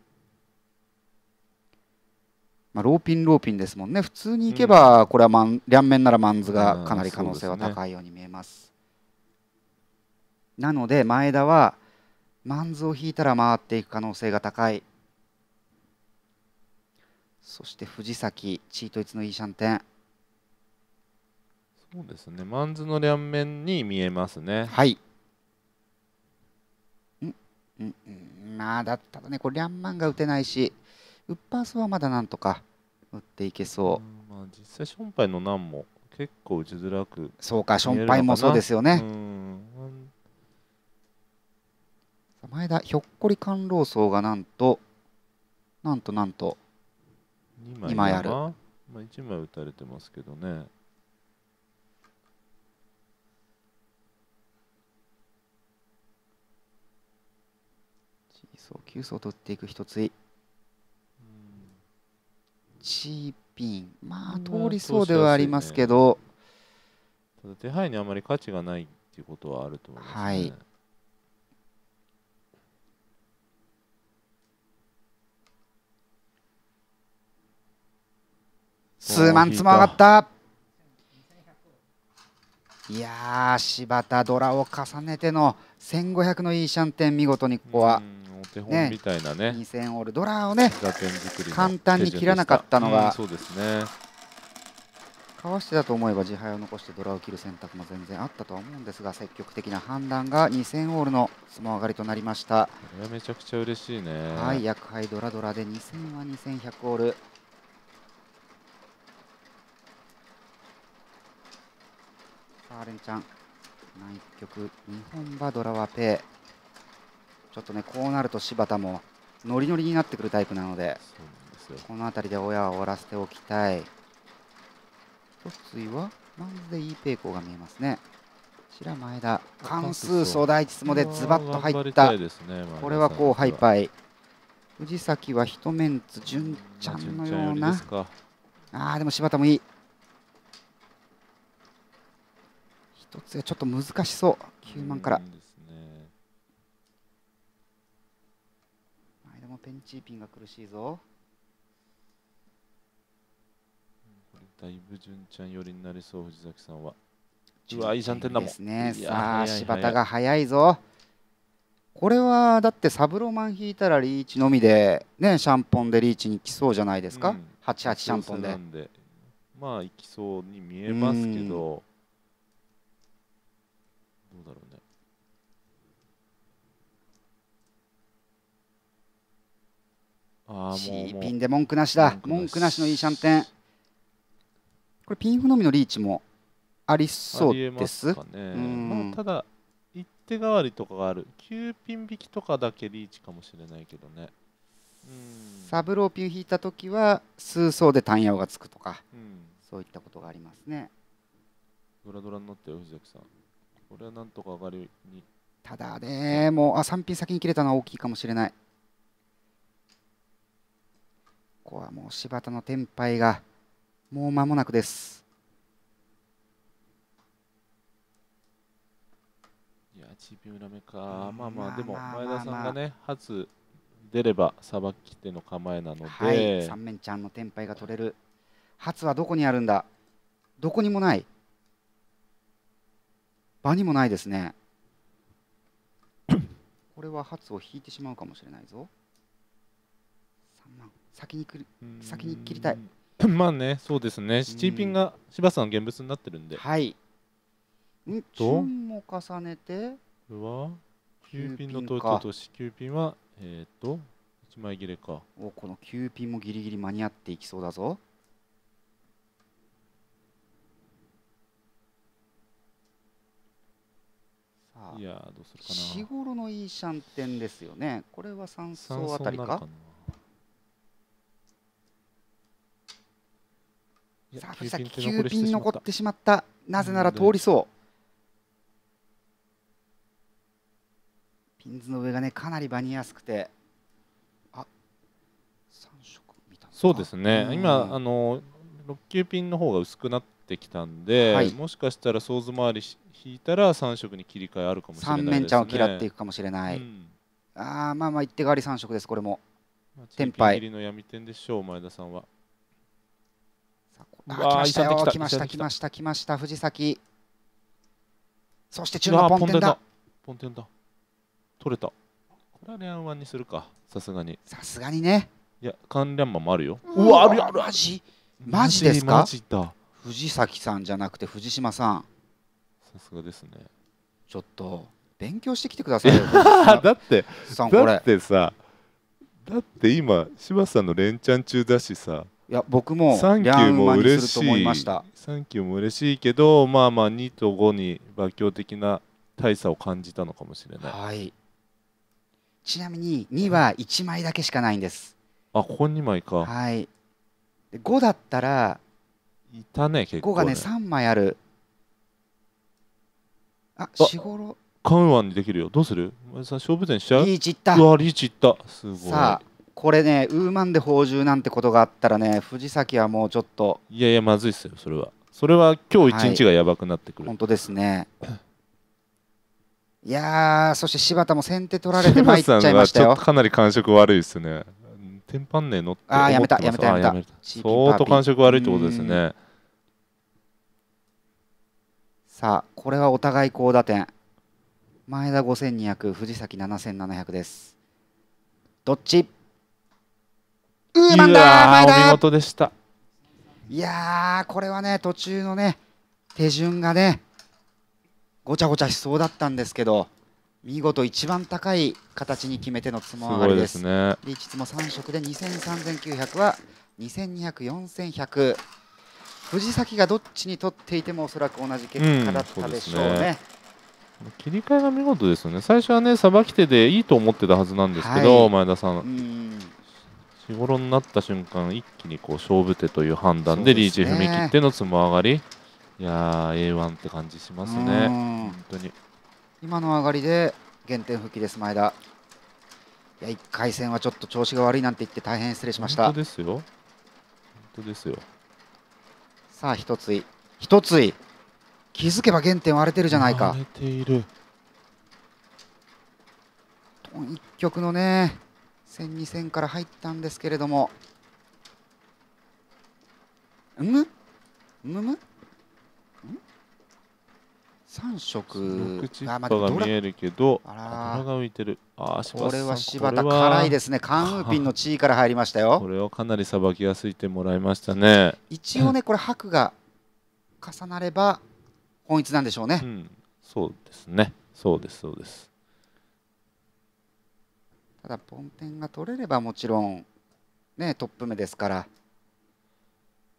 まあ、ローピンローピンですもんね普通にいけばこれはマン、うん、両面ならマンズがかなり可能性は高いように見えますすね、なので前田はマンズを引いたら回っていく可能性が高いそして藤崎チートイツのイーシャンテンそうですねマンズの両面に見えますねはいうんうんまあだったらねこれ両マンが打てないしウッパースはまだなんとか打っていけそう、まあ、実際ションパイの難も結構打ちづらくそうかションパイもそうですよね前田ひょっこり甘露層がなんとなんとなんと2枚ある、まあ、1枚打たれてますけどねそう9層取っていく一つい、うん、チーピンまあ通りそうではありますけど、ね、ただ手配にあまり価値がないっていうことはあると思いますね、はい数万つも上がったいや柴田ドラを重ねての1500のいいシャンテン見事にここはお手本みたいなね2000オールドラをね簡単に切らなかったのが、そうですねかわしてだと思えば自敗を残してドラを切る選択も全然あったとは思うんですが積極的な判断が2000オールの相撲上がりとなりましたこれはめちゃくちゃ嬉しいねはい厄杯ドラドラで2000は2100オールカレンちゃん南極日本馬ドラワペちょっとねこうなると柴田もノリノリになってくるタイプなのでこの辺りで親は終わらせておきたいいはマンズでいいペイコーが見えますねこちら前田関数総大一相撲でズバッと入った、ね、これはこうハイパイ藤崎は一メンツ純ちゃんのようなああでも柴田もいい1つがちょっと難しそう9万から前田もペンチーピンが苦しいぞだいぶ純ちゃん寄りになりそう藤崎さんはうわいい3点だもんですねさあ柴田が早いぞこれはだってサブロマン引いたらリーチのみでねシャンポンでリーチに来そうじゃないですか、うん、88シャンポンでまあ行きそうに見えますけど C ピンで文句なしだ文句なしのいいシャンテンこれピンフのみのリーチもありそうですただ一手代わりとかがある9ピン引きとかだけリーチかもしれないけどねサブローピン引いた時は数層で単用がつくとか、うん、そういったことがありますねドラドラになったよ藤崎さんこれはなんとか上がりにただねもうあ3ピン先に切れたのは大きいかもしれないこはもう柴田の天敗がもう間もなくです。いやピン裏目か、まあまあ、でも前田さんがね、初出ればさばき手の構えなので、はい、三面ちゃんの天敗が取れる、初はどこにあるんだ、どこにもない、場にもないですね。これは初を引いてしまうかもしれないぞ。3万先にくる先に切りたい まあねそうですねーピンが柴田さん現物になってるんではいに金も重ねてこれは9ピンのと京キュ9ピンはえっ、と1枚切れかおこの9ピンもギリギリ間に合っていきそうだぞいやどうするかな。日頃のいいシャンテンですよね。これは三層あたりか。さあ藤崎9ピン残ってしまったなぜなら通りそう、ピンズの上がねかなりバニやすくてあ三色見たそうですね、今あの六球ピンの方が薄くなってきたんで、はい、もしかしたら想像回りし。引いたら三色に切り替えあるかもしれないで、ね、3面ちゃんを嫌っていくかもしれない、うん、ああまあまあ一手があり三色ですこれもまあ、天敗の闇点でしょう前田さんはあ来ましたよ来ました来ました来ました藤崎そして中のポンテンだポンテンだ取れたこれはレアンワンにするかさすがにさすがにねいや関連マンもあるようわあるあるマジマジですか藤崎さんじゃなくて藤島さんさすがですねちょっと勉強してきてくださいよだってだってさだって今柴さんの連チャン中だしさいや僕も3ンキューも嬉しいサンキューも嬉しいけどまあまあ2と5に馬強的な大差を感じたのかもしれない、はい、ちなみに2は1枚だけしかないんです、はい、あここ2枚かはい5だったらいたね結構ね5がね3枚あるあ四五郎カウンワンにできるよどうするさん勝負点しちゃうリーチいったうわリーチいったすごいさあこれねウーマンで放獣なんてことがあったらね藤崎はもうちょっといやいやまずいっすよそれはそれは今日一日がやばくなってくる、はい、本当ですねいやそして柴田も先手取られていっちゃいましたよかなり感触悪いですねテンパンのあやめたやめたやめた相当感触悪いってことですねさあこれはお互い高打点前田5200藤崎7700ですどっちいいバンダー前田お見事でしたいやこれはね途中のね手順がねごちゃごちゃしそうだったんですけど見事一番高い形に決めてのつも上がりですすねリーチつも3色で20003900は22004100藤崎がどっちに取っていてもおそらく同じ結果だったでしょうねうんうね、切り替えが見事ですよね最初はねさばき手でいいと思ってたはずなんですけど、はい、前田さん日頃になった瞬間一気にこう勝負手という判断でリーチ踏み切ってのつも上がり、ね、いやー A1 って感じしますね本当に今の上がりで減点復帰です前田いや1回戦はちょっと調子が悪いなんて言って大変失礼しました本当ですよ本当ですよさあ一つい一つい気づけば原点割れてるじゃないか割れている一局のね戦2戦から入ったんですけれどもむむむ3色がまだ見えるけどあらが浮いてるあこれは柴田辛いですね カンウーピンの地位から入りましたよこれはかなりさばきやすいてもらいましたね一応ねこれ白が重なれば本一なんでしょうね、うん、そうですねそうですそうですただポンペンが取れればもちろんねトップ目ですから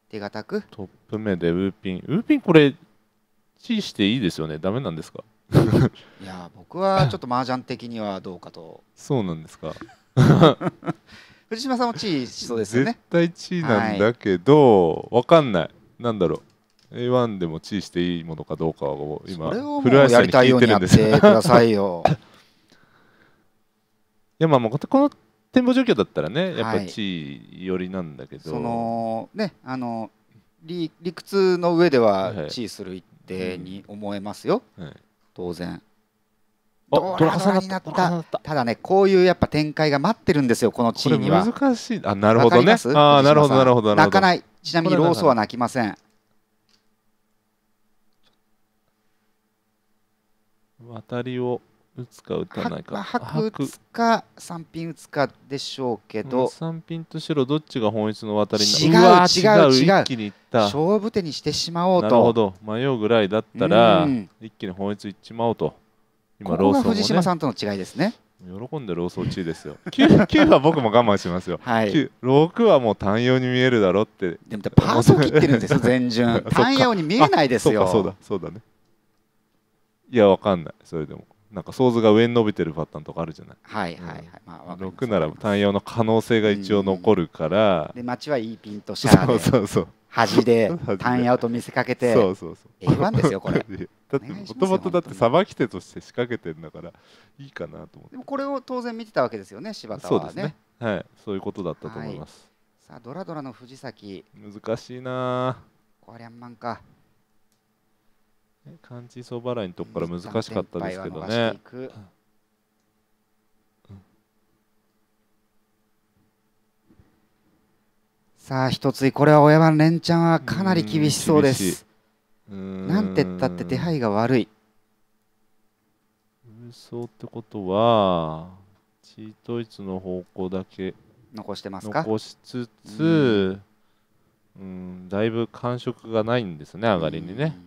手堅くトップ目でウーピンウーピンこれチーしていいですよねダメなんですか いや僕はちょっと麻雀的にはどうかと そうなんですか 藤島さんもチーしそうですよね絶対チーなんだけど、はい、分かんないなんだろう A1 でもチーしていいものかどうかを今それをもうやりたいようにやってくださいよやまあこの展望状況だったらねやっぱ地位寄りなんだけど、はい、そのねあの理理屈の上では地位する一定に思えますよ、はい、当然。になったただねこういうやっぱ展開が待ってるんですよこの地位には難しいあなるほどねあなるほどなるほど泣かないちなみにローソは泣きません渡りを打つか打たないか白打つか三品打つかでしょうけど、三品と白どっちが本一の渡りになる違う違う違う一気にいった勝負手にしてしまおうとなるほど迷うぐらいだったら、一気に本一いっちまおうと今ローソン、ね、藤島さんとの違いですね喜んでローソン1ですよ 9, 9は僕も我慢しますよ、はい、6はもう単用に見えるだろってでもパーソン切ってるんですよ 全順 単用に見えないですよそうだそうだねいやわかんないそれでもなんか想像が上に伸びてるパターンとかあるじゃない。はいはいはい。まあ六なら単用の可能性が一応残るから。で町はいいピンとシャーで。そうそうそう。端で 単用と見せかけて。そうそうそう。ええ番ですよこれ。だってもともとだってさばき手として仕掛けてるんだからいいかなと思って。でもこれを当然見てたわけですよね柴田はね。そうですね。はい、そういうことだったと思います。さあドラドラの藤崎。難しいな。こりゃんまんか。完治層払いのとこから難しかったですけどね。さあ一つこれは親番連チャンはかなり厳しそうですなんて言ったって手配が悪いそうってことはチートイツの方向だけ残してますか残しつつうんだいぶ感触がないんですね上がりにね、う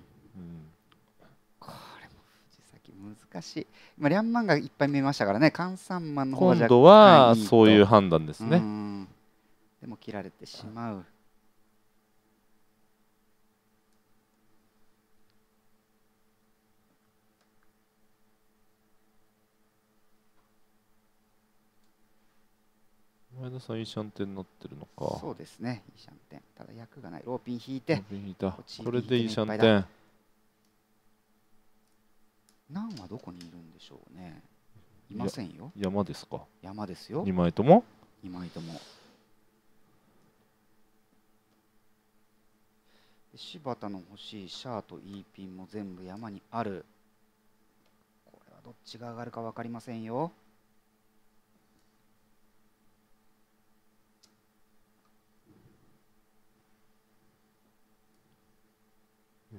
かし今リャンマンがいっぱい見えましたからねカンサンマンの方今度はそういう判断ですねでも切られてしまう前田さん、いいシャンテンになってるのか。そうですね、いいシャンテン。ただ、役がない。ローピン引いて。これでいいシャンテン。何はどこにいるんでしょうねいませんよ山ですか山ですよ2枚とも2枚とも柴田の欲しいシャーとイーピンも全部山にあるこれはどっちが上がるか分かりませんよえ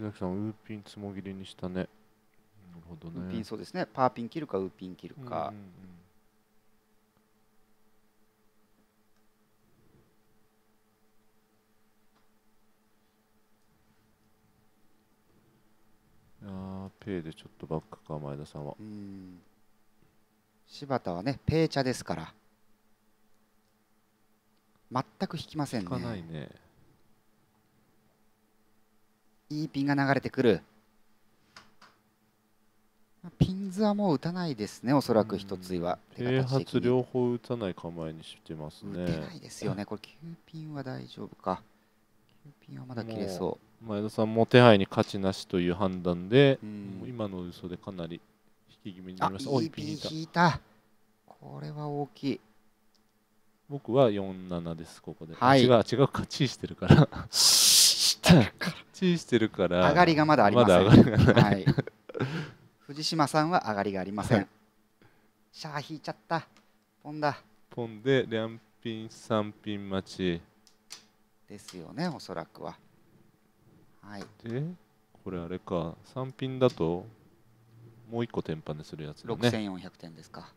ー、崎さんウーピンつもぎりにしたねほどねウーピンそうですねパーピン切るかウーピン切るか、うんうんうん、あペイでちょっとバックか前田さんは柴田はねペイ茶ですから全く引きませんね引かないねいいピンが流れてくるピンズはもう打たないですね、おそらく一つは。併発両方打たない構えにしてますね。打てないですよね、これ9ピンは大丈夫か。9ピンはまだ切れそう。前田さんも手配に勝ちなしという判断で、うん、今の嘘でかなり引き気味になりました。おいピン引いた。これは大きい。僕は47です、ここで。はい、違う、違う、勝ちしてるから。勝ちしてるから。上がりがまだあります、ね。まだ上がりがない。はい藤島さんは上がりがありません、はい、シャー引いちゃったポンだポンで両ピン3ピン待ちですよねおそらくははいでこれあれか3ピンだともう1個天パネするやつだね6400点ですか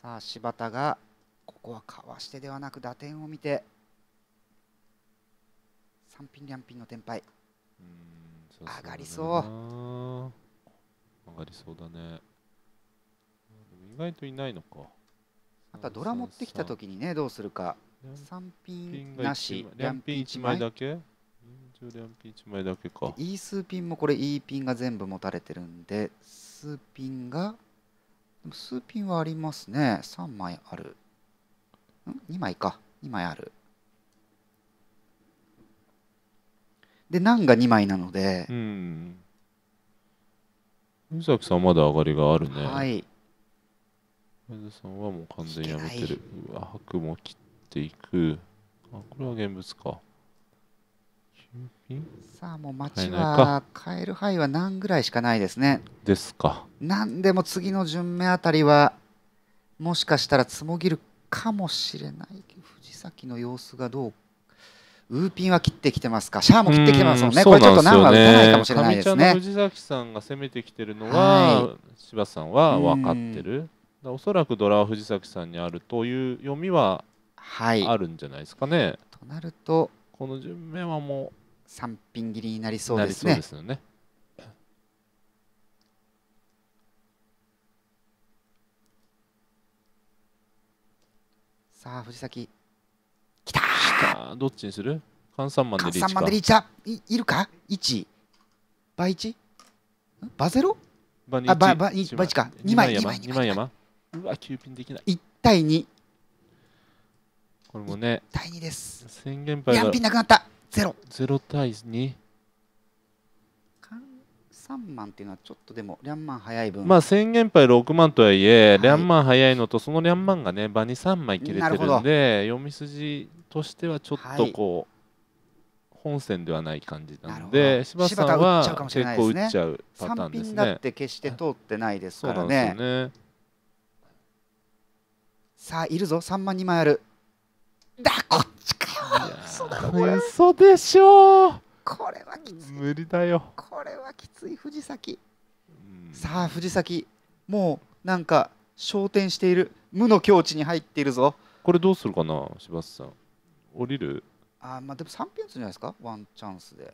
さあ柴田がここはかわしてではなく打点を見て3品2品の天敗上がりそう上がりそうだね意外といないのかまたドラ持ってきた時にねどうするか3品なし2品1枚だけ1ピン1枚だけか E 数ピンもこれ E ピンが全部持たれてるんで数ピンが数ピンはありますね3枚あるん2枚か2枚あるで難が2枚なのでうん宇崎さんまだ上がりがあるねはい前田さんはもう完全にやめてるうわ白も切っていくあこれは現物かさあもう町はカえる範囲は何ぐらいしかないですねですか何でも次の順目あたりはもしかしたらつもぎるかもしれない藤崎の様子がどうウーピンは切ってきてますか、シャアも切ってきてますもんね、んこれちょっと難は打たないかもしれないですね。藤崎さんが攻めてきてるのは、はい、さんは分かってる、おそらくドラは藤崎さんにあるという読みはあるんじゃないですかね。はい、となると、この順面はもう3品切りになりそうですね。なりそうですねさあ藤崎どっちにする換算マンでリーチか換算マンでリーチいいるか ?1 イ 1? バゼロバ2あババ1か2枚2枚2枚 ,2 枚山うわ9ピンできない1対2これもね1対2です宣言杯が4ピンなくなったゼロゼロ対2三万っていうのはちょっとでも、リャンマン早い分。まあ、千言杯六万とはいえ、はい、リャン早いのと、そのリャンマンがね、場に三枚切れてるんで、読み筋としてはちょっとこう、本戦ではない感じなので、柴田さんは結構打っちゃうパターンですね。だって決して通ってないですからね。さあ、いるぞ、三万二枚ある。だ、こっちかよ。嘘でしょう。これはきつい無理だよこれはきつい藤崎さあ藤崎もうなんか昇天している無の境地に入っているぞこれどうするかな柴田さん降りるあまあでも3ピン打つんじゃないですかワンチャンスで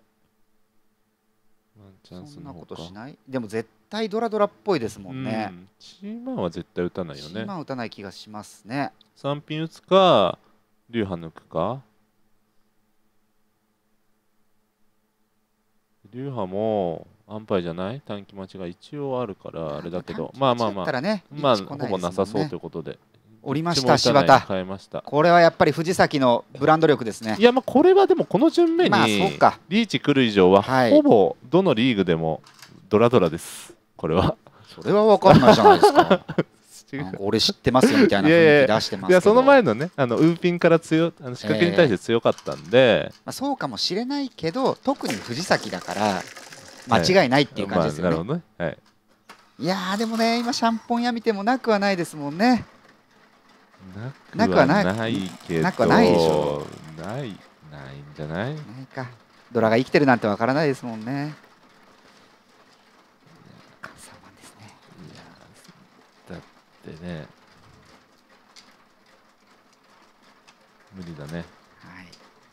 ワンチャンスそんなことしないでも絶対ドラドラっぽいですもんね、チーマンは絶対打たないよねチーマン打たない気がしますね3ピン打つか流派抜くか流派も安牌じゃない短期待ちが一応あるからあれだけどまあまあまあ、ね、まあほぼなさそうということで。おりました柴田変えましたこれはやっぱり藤崎のブランド力ですねいやまあこれはでもこの順目にリーチ来る以上はほぼどのリーグでもドラドラですこれはそれは分かんないじゃないですか う俺知ってますよみたいな雰囲気出してますいやその前のねあのウーピンから強あの仕掛けに対して強かったんで、えー、まあ、そうかもしれないけど特に藤崎だから間違いないっていう感じですよね、いどね、いやでもね今シャンポン屋見てもなくはないですもんねなくはないけどなくはないでしょないないんじゃないないかドラが生きてるなんてわからないですもんねってね無理だねはいだか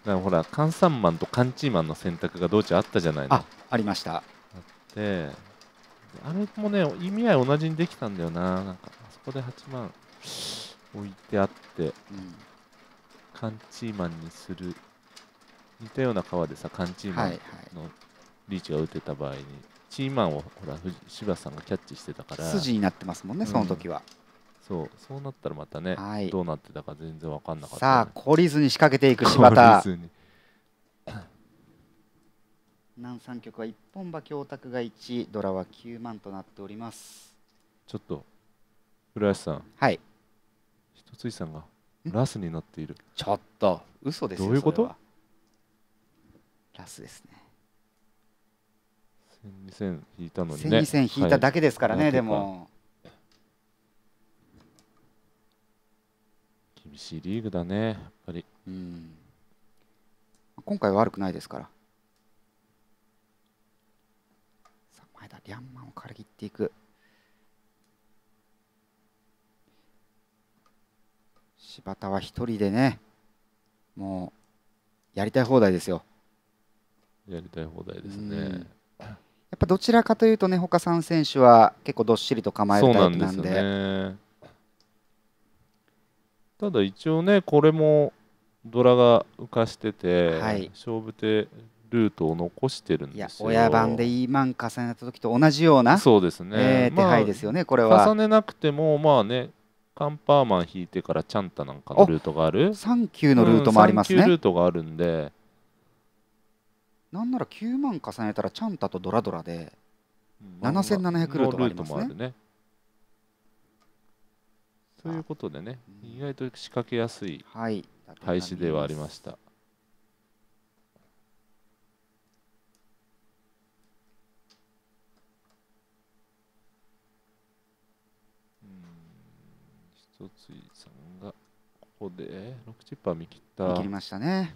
らほらカンサンマンとカンチーマンの選択がどうちあったじゃないのあありましたあってあれもね意味合い同じにできたんだよななんかあそこで8万置いてあって、カンチーマンにする似たような川でさカンチーマンのリーチが打てた場合に、はいはい、チーマンをほら柴さんがキャッチしてたから筋になってますもんねその時は、そうそうなったらまたね、はい、どうなってたか全然分かんなかった、ね、さあ懲りずに仕掛けていく柴田南三局は一本馬強卓が1ドラは9万となっておりますちょっと古橋さんはい一ついさんがラスになっているちょっと嘘ですどういうことラスですね1 2 0引いたのにね1 2 0引いただけですからね、はい、でもしいリーグだね、やっぱり。うん、今回は悪くないですから。さあ、前田、リャンマンをから切っていく。柴田は一人でね、もうやりたい放題ですよ。やりたい放題ですね。やっぱどちらかというとね、他3選手は結構どっしりと構えるタイプなんで。そうなんですよねただ一応ねこれもドラが浮かしてて、はい、勝負手ルートを残してるんですよ親番で E ン重ねた時と同じようなそうですね、えー、手配ですよね、まあ、これは重ねなくてもまあねカンパーマン引いてからチャンタなんかのルートがある3級のルートもありますね、うん、ルートがあるんでなんなら9万重ねたらチャンタとドラドラで7700ルートもありますね、ね、ということでね、うん、意外と仕掛けやすい廃止ではありました。はい一ついさんがここで6チップは見切った見切りましたね、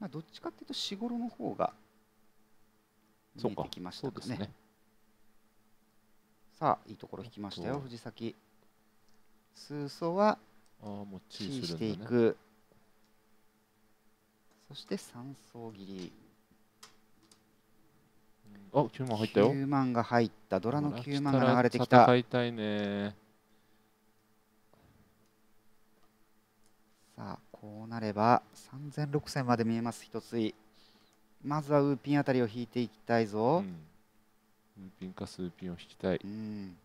まあ、どっちかっていうとごろの方が見えてきましたかねさあいいところ引きましたよ藤崎数素はチーしていく、ね、そして三層切りあ9万入ったよ9万が入ったドラの9万が流れてきた戦いたいねさあこうなれば3千0 0 0 0 0まで見えます一ついまずはウーピンあたりを引いていきたいぞ、うんピンかスーピンを引きたい、うん、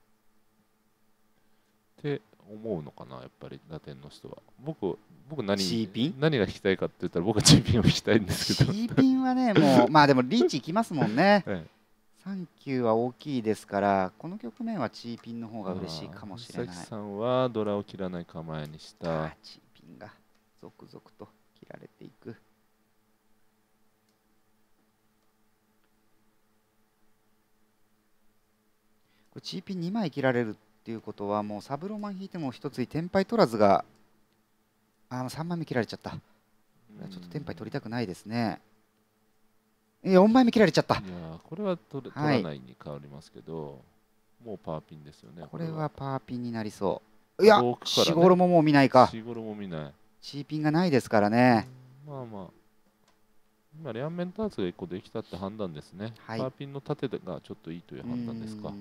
って思うのかなやっぱりラテンの人は僕僕何何が引きたいかって言ったら僕は G ピンを引きたいんですけどーピンはねもうまあでもリーチいきますもんね、はいサンキューは大きいですからこの局面はチーピンの方が嬉しいかもしれない佐々木さんはドラを切らない構えにしたチーピンが続々と切られていく GP2 枚切られるっていうことはもうサブローマン引いても一つ天敗取らずがあ3枚目切られちゃったちょっと天敗取りたくないですね4枚目切られちゃったいやこれは取取らないに変わりますけど、はい、もうパーピンですよねこれはパーピンになりそういや、ね、しごろももう見ないかしごろも見ないーピンがないですからねまあまあ今両面ターツが1個できたって判断ですね、はい、パーピンの縦がちょっといいという判断ですか。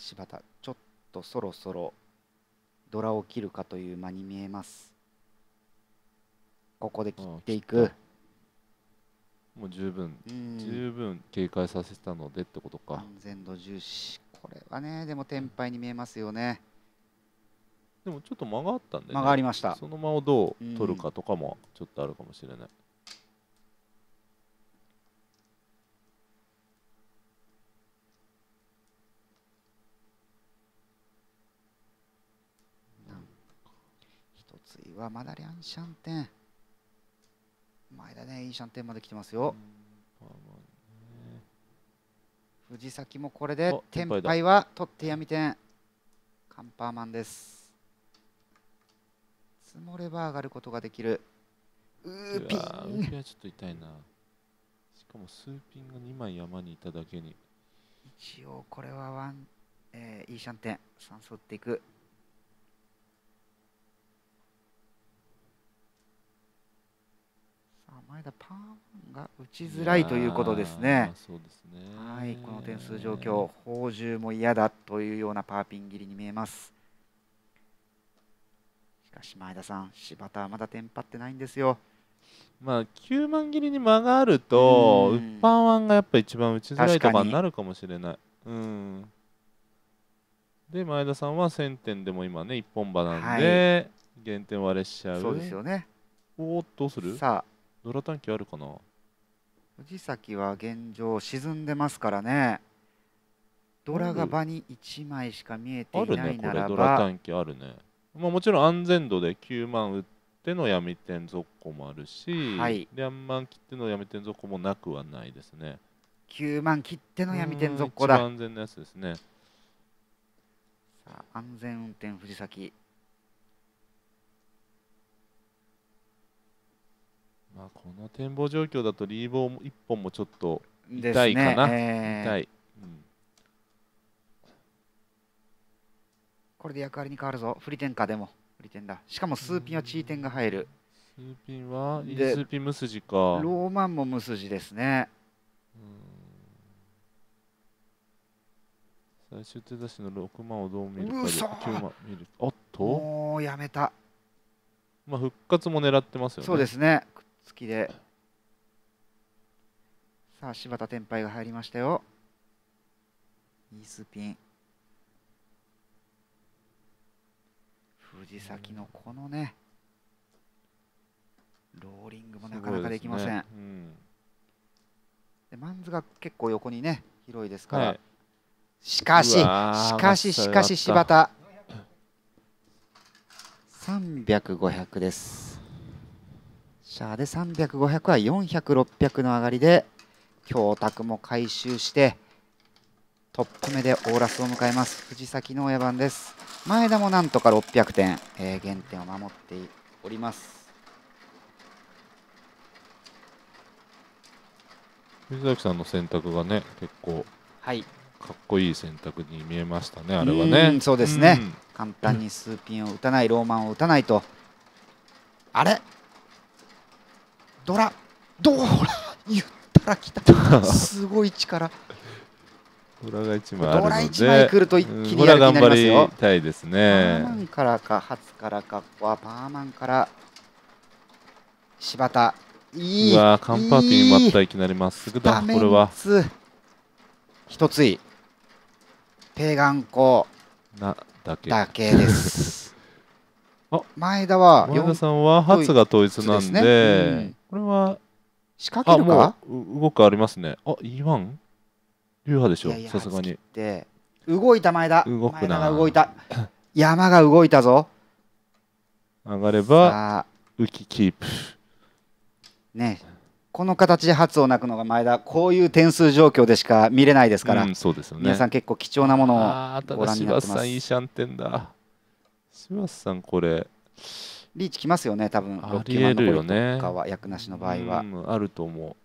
柴田ちょっとそろそろドラを切るかという間に見えますここで切っていくもう十分十分警戒させたのでってことか安全度重視これはねでも天敗に見えますよねでもちょっと間があったんで、ね、間がありましたその間をどう取るかとかもちょっとあるかもしれない、次はまだリャンシャンテン前だねいいシャンテンまで来てますよ、藤崎もこれでテンパイは取って闇点カンパーマンです積もれば上がることができるうーピンーピはちょっと痛いなしかもスーピンが2枚山にいただけに一応これはワン、えー、いいシャンテン酸素打っていく前田パンが打ちづらいということですね。そうですねはい、この点数状況、宝珠も嫌だというようなパーピン切りに見えます。しかし前田さん、柴田はまだテンパってないんですよ。まあ、9万切りに間があると、ウッパーワンがやっぱ一番打ちづらいとかになるかもしれない。うん、で、前田さんは1000点でも今ね、1本場なんで、はい、減点割れしちゃう。そうですよね。おお、どうするさあドラ短期あるかな藤崎は現状沈んでますからねドラが場に1枚しか見えていないならばあるねこれドラ短期あるね、まあ、もちろん安全度で9万打っての闇点続行もあるし、はい、で万切っての闇点続行もなくはないですね9万切っての闇点続行だ安全なやつですねさあ安全運転藤崎まあ、この展望状況だとリーボー1本もちょっと痛いかな、ねえー、痛い、うん、これで役割に変わるぞ振り点かでも振り点だしかもスーピンはチー点が入る、うん、ピンはスーピン無筋かローマンも無筋ですね、うん、最終手出しの6万をどう見るかで9万見るおっともうやめたまあ、復活も狙ってますよね。そうですね。付きでさあ柴田天敗が入りましたよいいスピン藤崎のこのねローリングもなかなかできませんで、ねうん、マンズが結構横にね広いですから、はい、しかししかししかし柴田300500ですシャーで300、500は400、600の上がりで、京卓も回収して、トップ目でオーラスを迎えます。藤崎の親番です。前田もなんとか600点、えー、原点を守っております。藤崎さんの選択がね、結構、はい、かっこいい選択に見えましたね、あれはね。そうですね、簡単に数ピンを打たない、ローマンを打たないと、あれドラドラ言ったら来たすごい力ドラが1枚ドラ1枚来ると一気にやる気になりますよ、うん、頑張りたいですねパーマンからか初からかここはパーマンから柴田いいうわカンパーティーにまたいきなりまっすぐだこれは一つい低眼光なだけだけです あ前田は前田さんは初が統一なんで、ねうん、これは仕掛けるか動くありますねあ E1? 流派でしょさすがに動いた前田動くな動いた 山が動いたぞ上がれば浮きキープねこの形で初を鳴くのが前田こういう点数状況でしか見れないですから、うん、そうですよね、皆さん結構貴重なものをご覧になってます柴さんいいシャンテンだ柴さんこれリーチきますよね多分6球満残りとかは役なしの場合は、あると思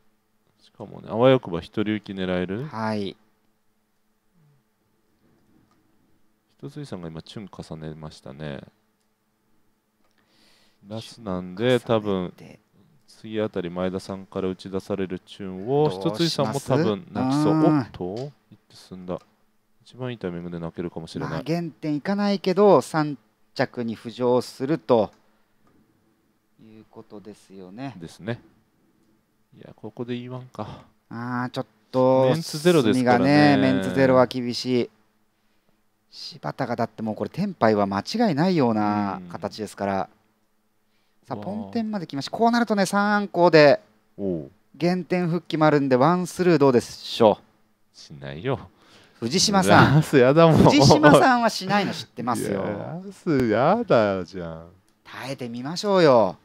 うしかもねあわよくば一人行き狙えるはい一水さんが今チュン重ねましたねラスなんで多分次あたり前田さんから打ち出されるチュンを一つさんも多分泣きそうおっと行って進んだ一番いいタイミングで泣けるかもしれない、まあ、原点いかないけど3着に浮上するということですよね。ですね。いや、ここで言わんか。ああ、ちょっと、メンツゼロですからね。メンツゼロは厳しい。柴田がだってもうこれ、天敗は間違いないような形ですから。さあ、ポンテンまで来ました。こうなるとね、3コウで減点復帰もあるんで、ワンスルーどうでしょう。しないよ。藤島さん藤島さんはしないの知ってますよラスやだじゃん耐えてみましょうよ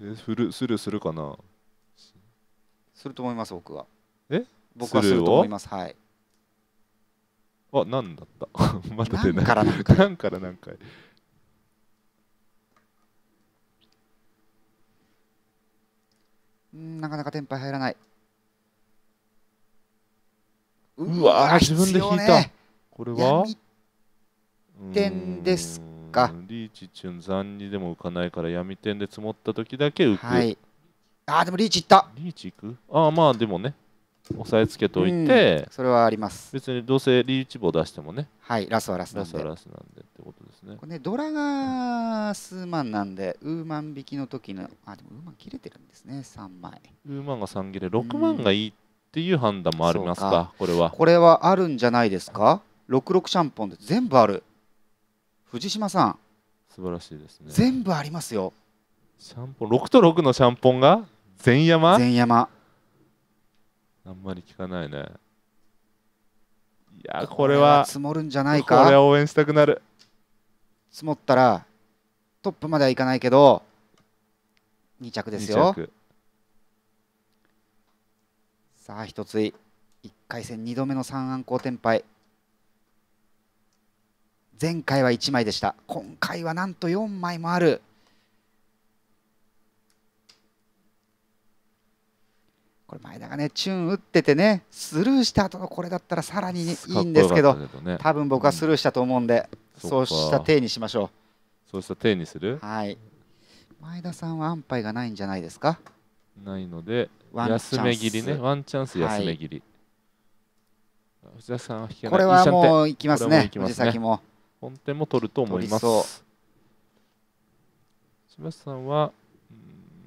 えフルスルーするかなすると思います僕はえ僕はすると思いますはいあ何だったまだ出ない何から何回何から何回なかなかテンパイ入らないうわ、ね、自分で引いたこれは点ですか、うん、リーチチュン残にでも浮かないから闇点で積もった時だけ浮く、はい、ああでもリーチいったリーチいくああまあでもね押さえつけといて、うん、それはあります別にどうせリーチ棒出してもねはいラスはラスなんでラスはラスなんでってことですねこれねドラが数万なんで、ウーマン引きの時のあでもウーマン切れてるんですね3枚ウーマンが3切れ6万がいいっていう判断もありますかうん、これはこれはあるんじゃないですか66シャンポンで全部ある藤島さん素晴らしいですね全部ありますよシャンポン6と6のシャンポンが全山全山あんまり聞かないねいやこれは積もるんじゃないかこれは応援したくなる積もったらトップまではいかないけど2着ですよさあ一つ1回戦2度目の3安行天敗前回は1枚でした今回はなんと4枚もあるこれ前田がねチュン打っててねスルーした後のこれだったらさらにいいんですけど、ね、多分僕はスルーしたと思うんで、うん、そうした体にしましょうそうした体にするはい前田さんは安牌がないんじゃないですかないので休め切りねワンチャンス休め切り、はいこれはもういきますね。藤崎も。本店も取ると思います柴田さんは、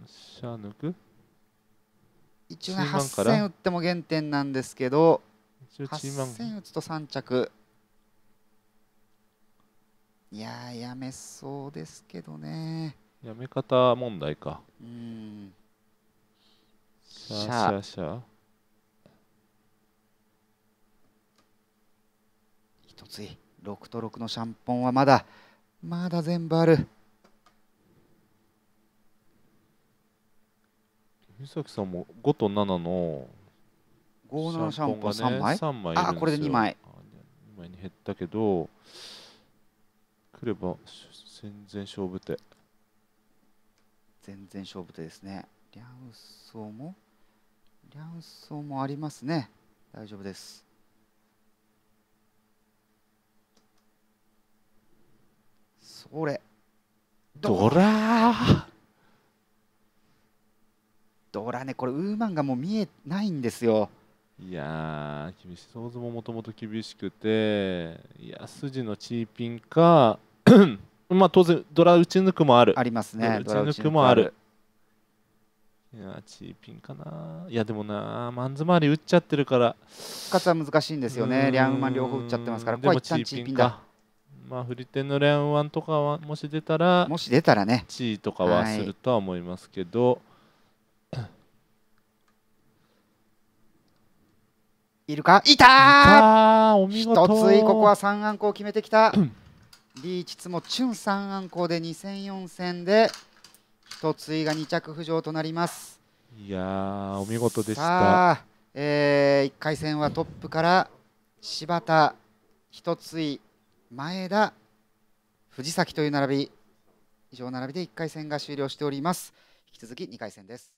シャー抜く一応8000打っても減点なんですけど8000打つと3着いややめそうですけどねやめ方問題かうんシャーシャー一つい6と6のシャンポンはまだまだ全部ある美崎さんも5と7の5のシャンポン3枚、3枚あこれで2枚2枚に減ったけど来れば全然勝負手全然勝負手ですねリャンソーもリャンソーもありますね大丈夫ですそれドラードラねこれウーマンがもう見えないんですよいやー厳しい想像ももともと厳しくていや筋のチーピンか まあ当然ドラ打ち抜くもあるありますね打ち抜くもあるいやチーピンかないやでもなマンズ回り打っちゃってるから復活は難しいんですよねリャンウーマン両方打っちゃってますからこれは一旦チーピンだまあ、フリテンのレアン1とかはもし出たらもし出たらね地位とかはするとは思いますけど、はい、いるかいたーお見事一ついここは3暗を決めてきた リーチツもチュン3暗行で2戦4戦で一ついが2着浮上となりますいやお見事でしたえー、1回戦はトップから柴田一つい前田藤崎という並び以上並びで1回戦が終了しております引き続き2回戦です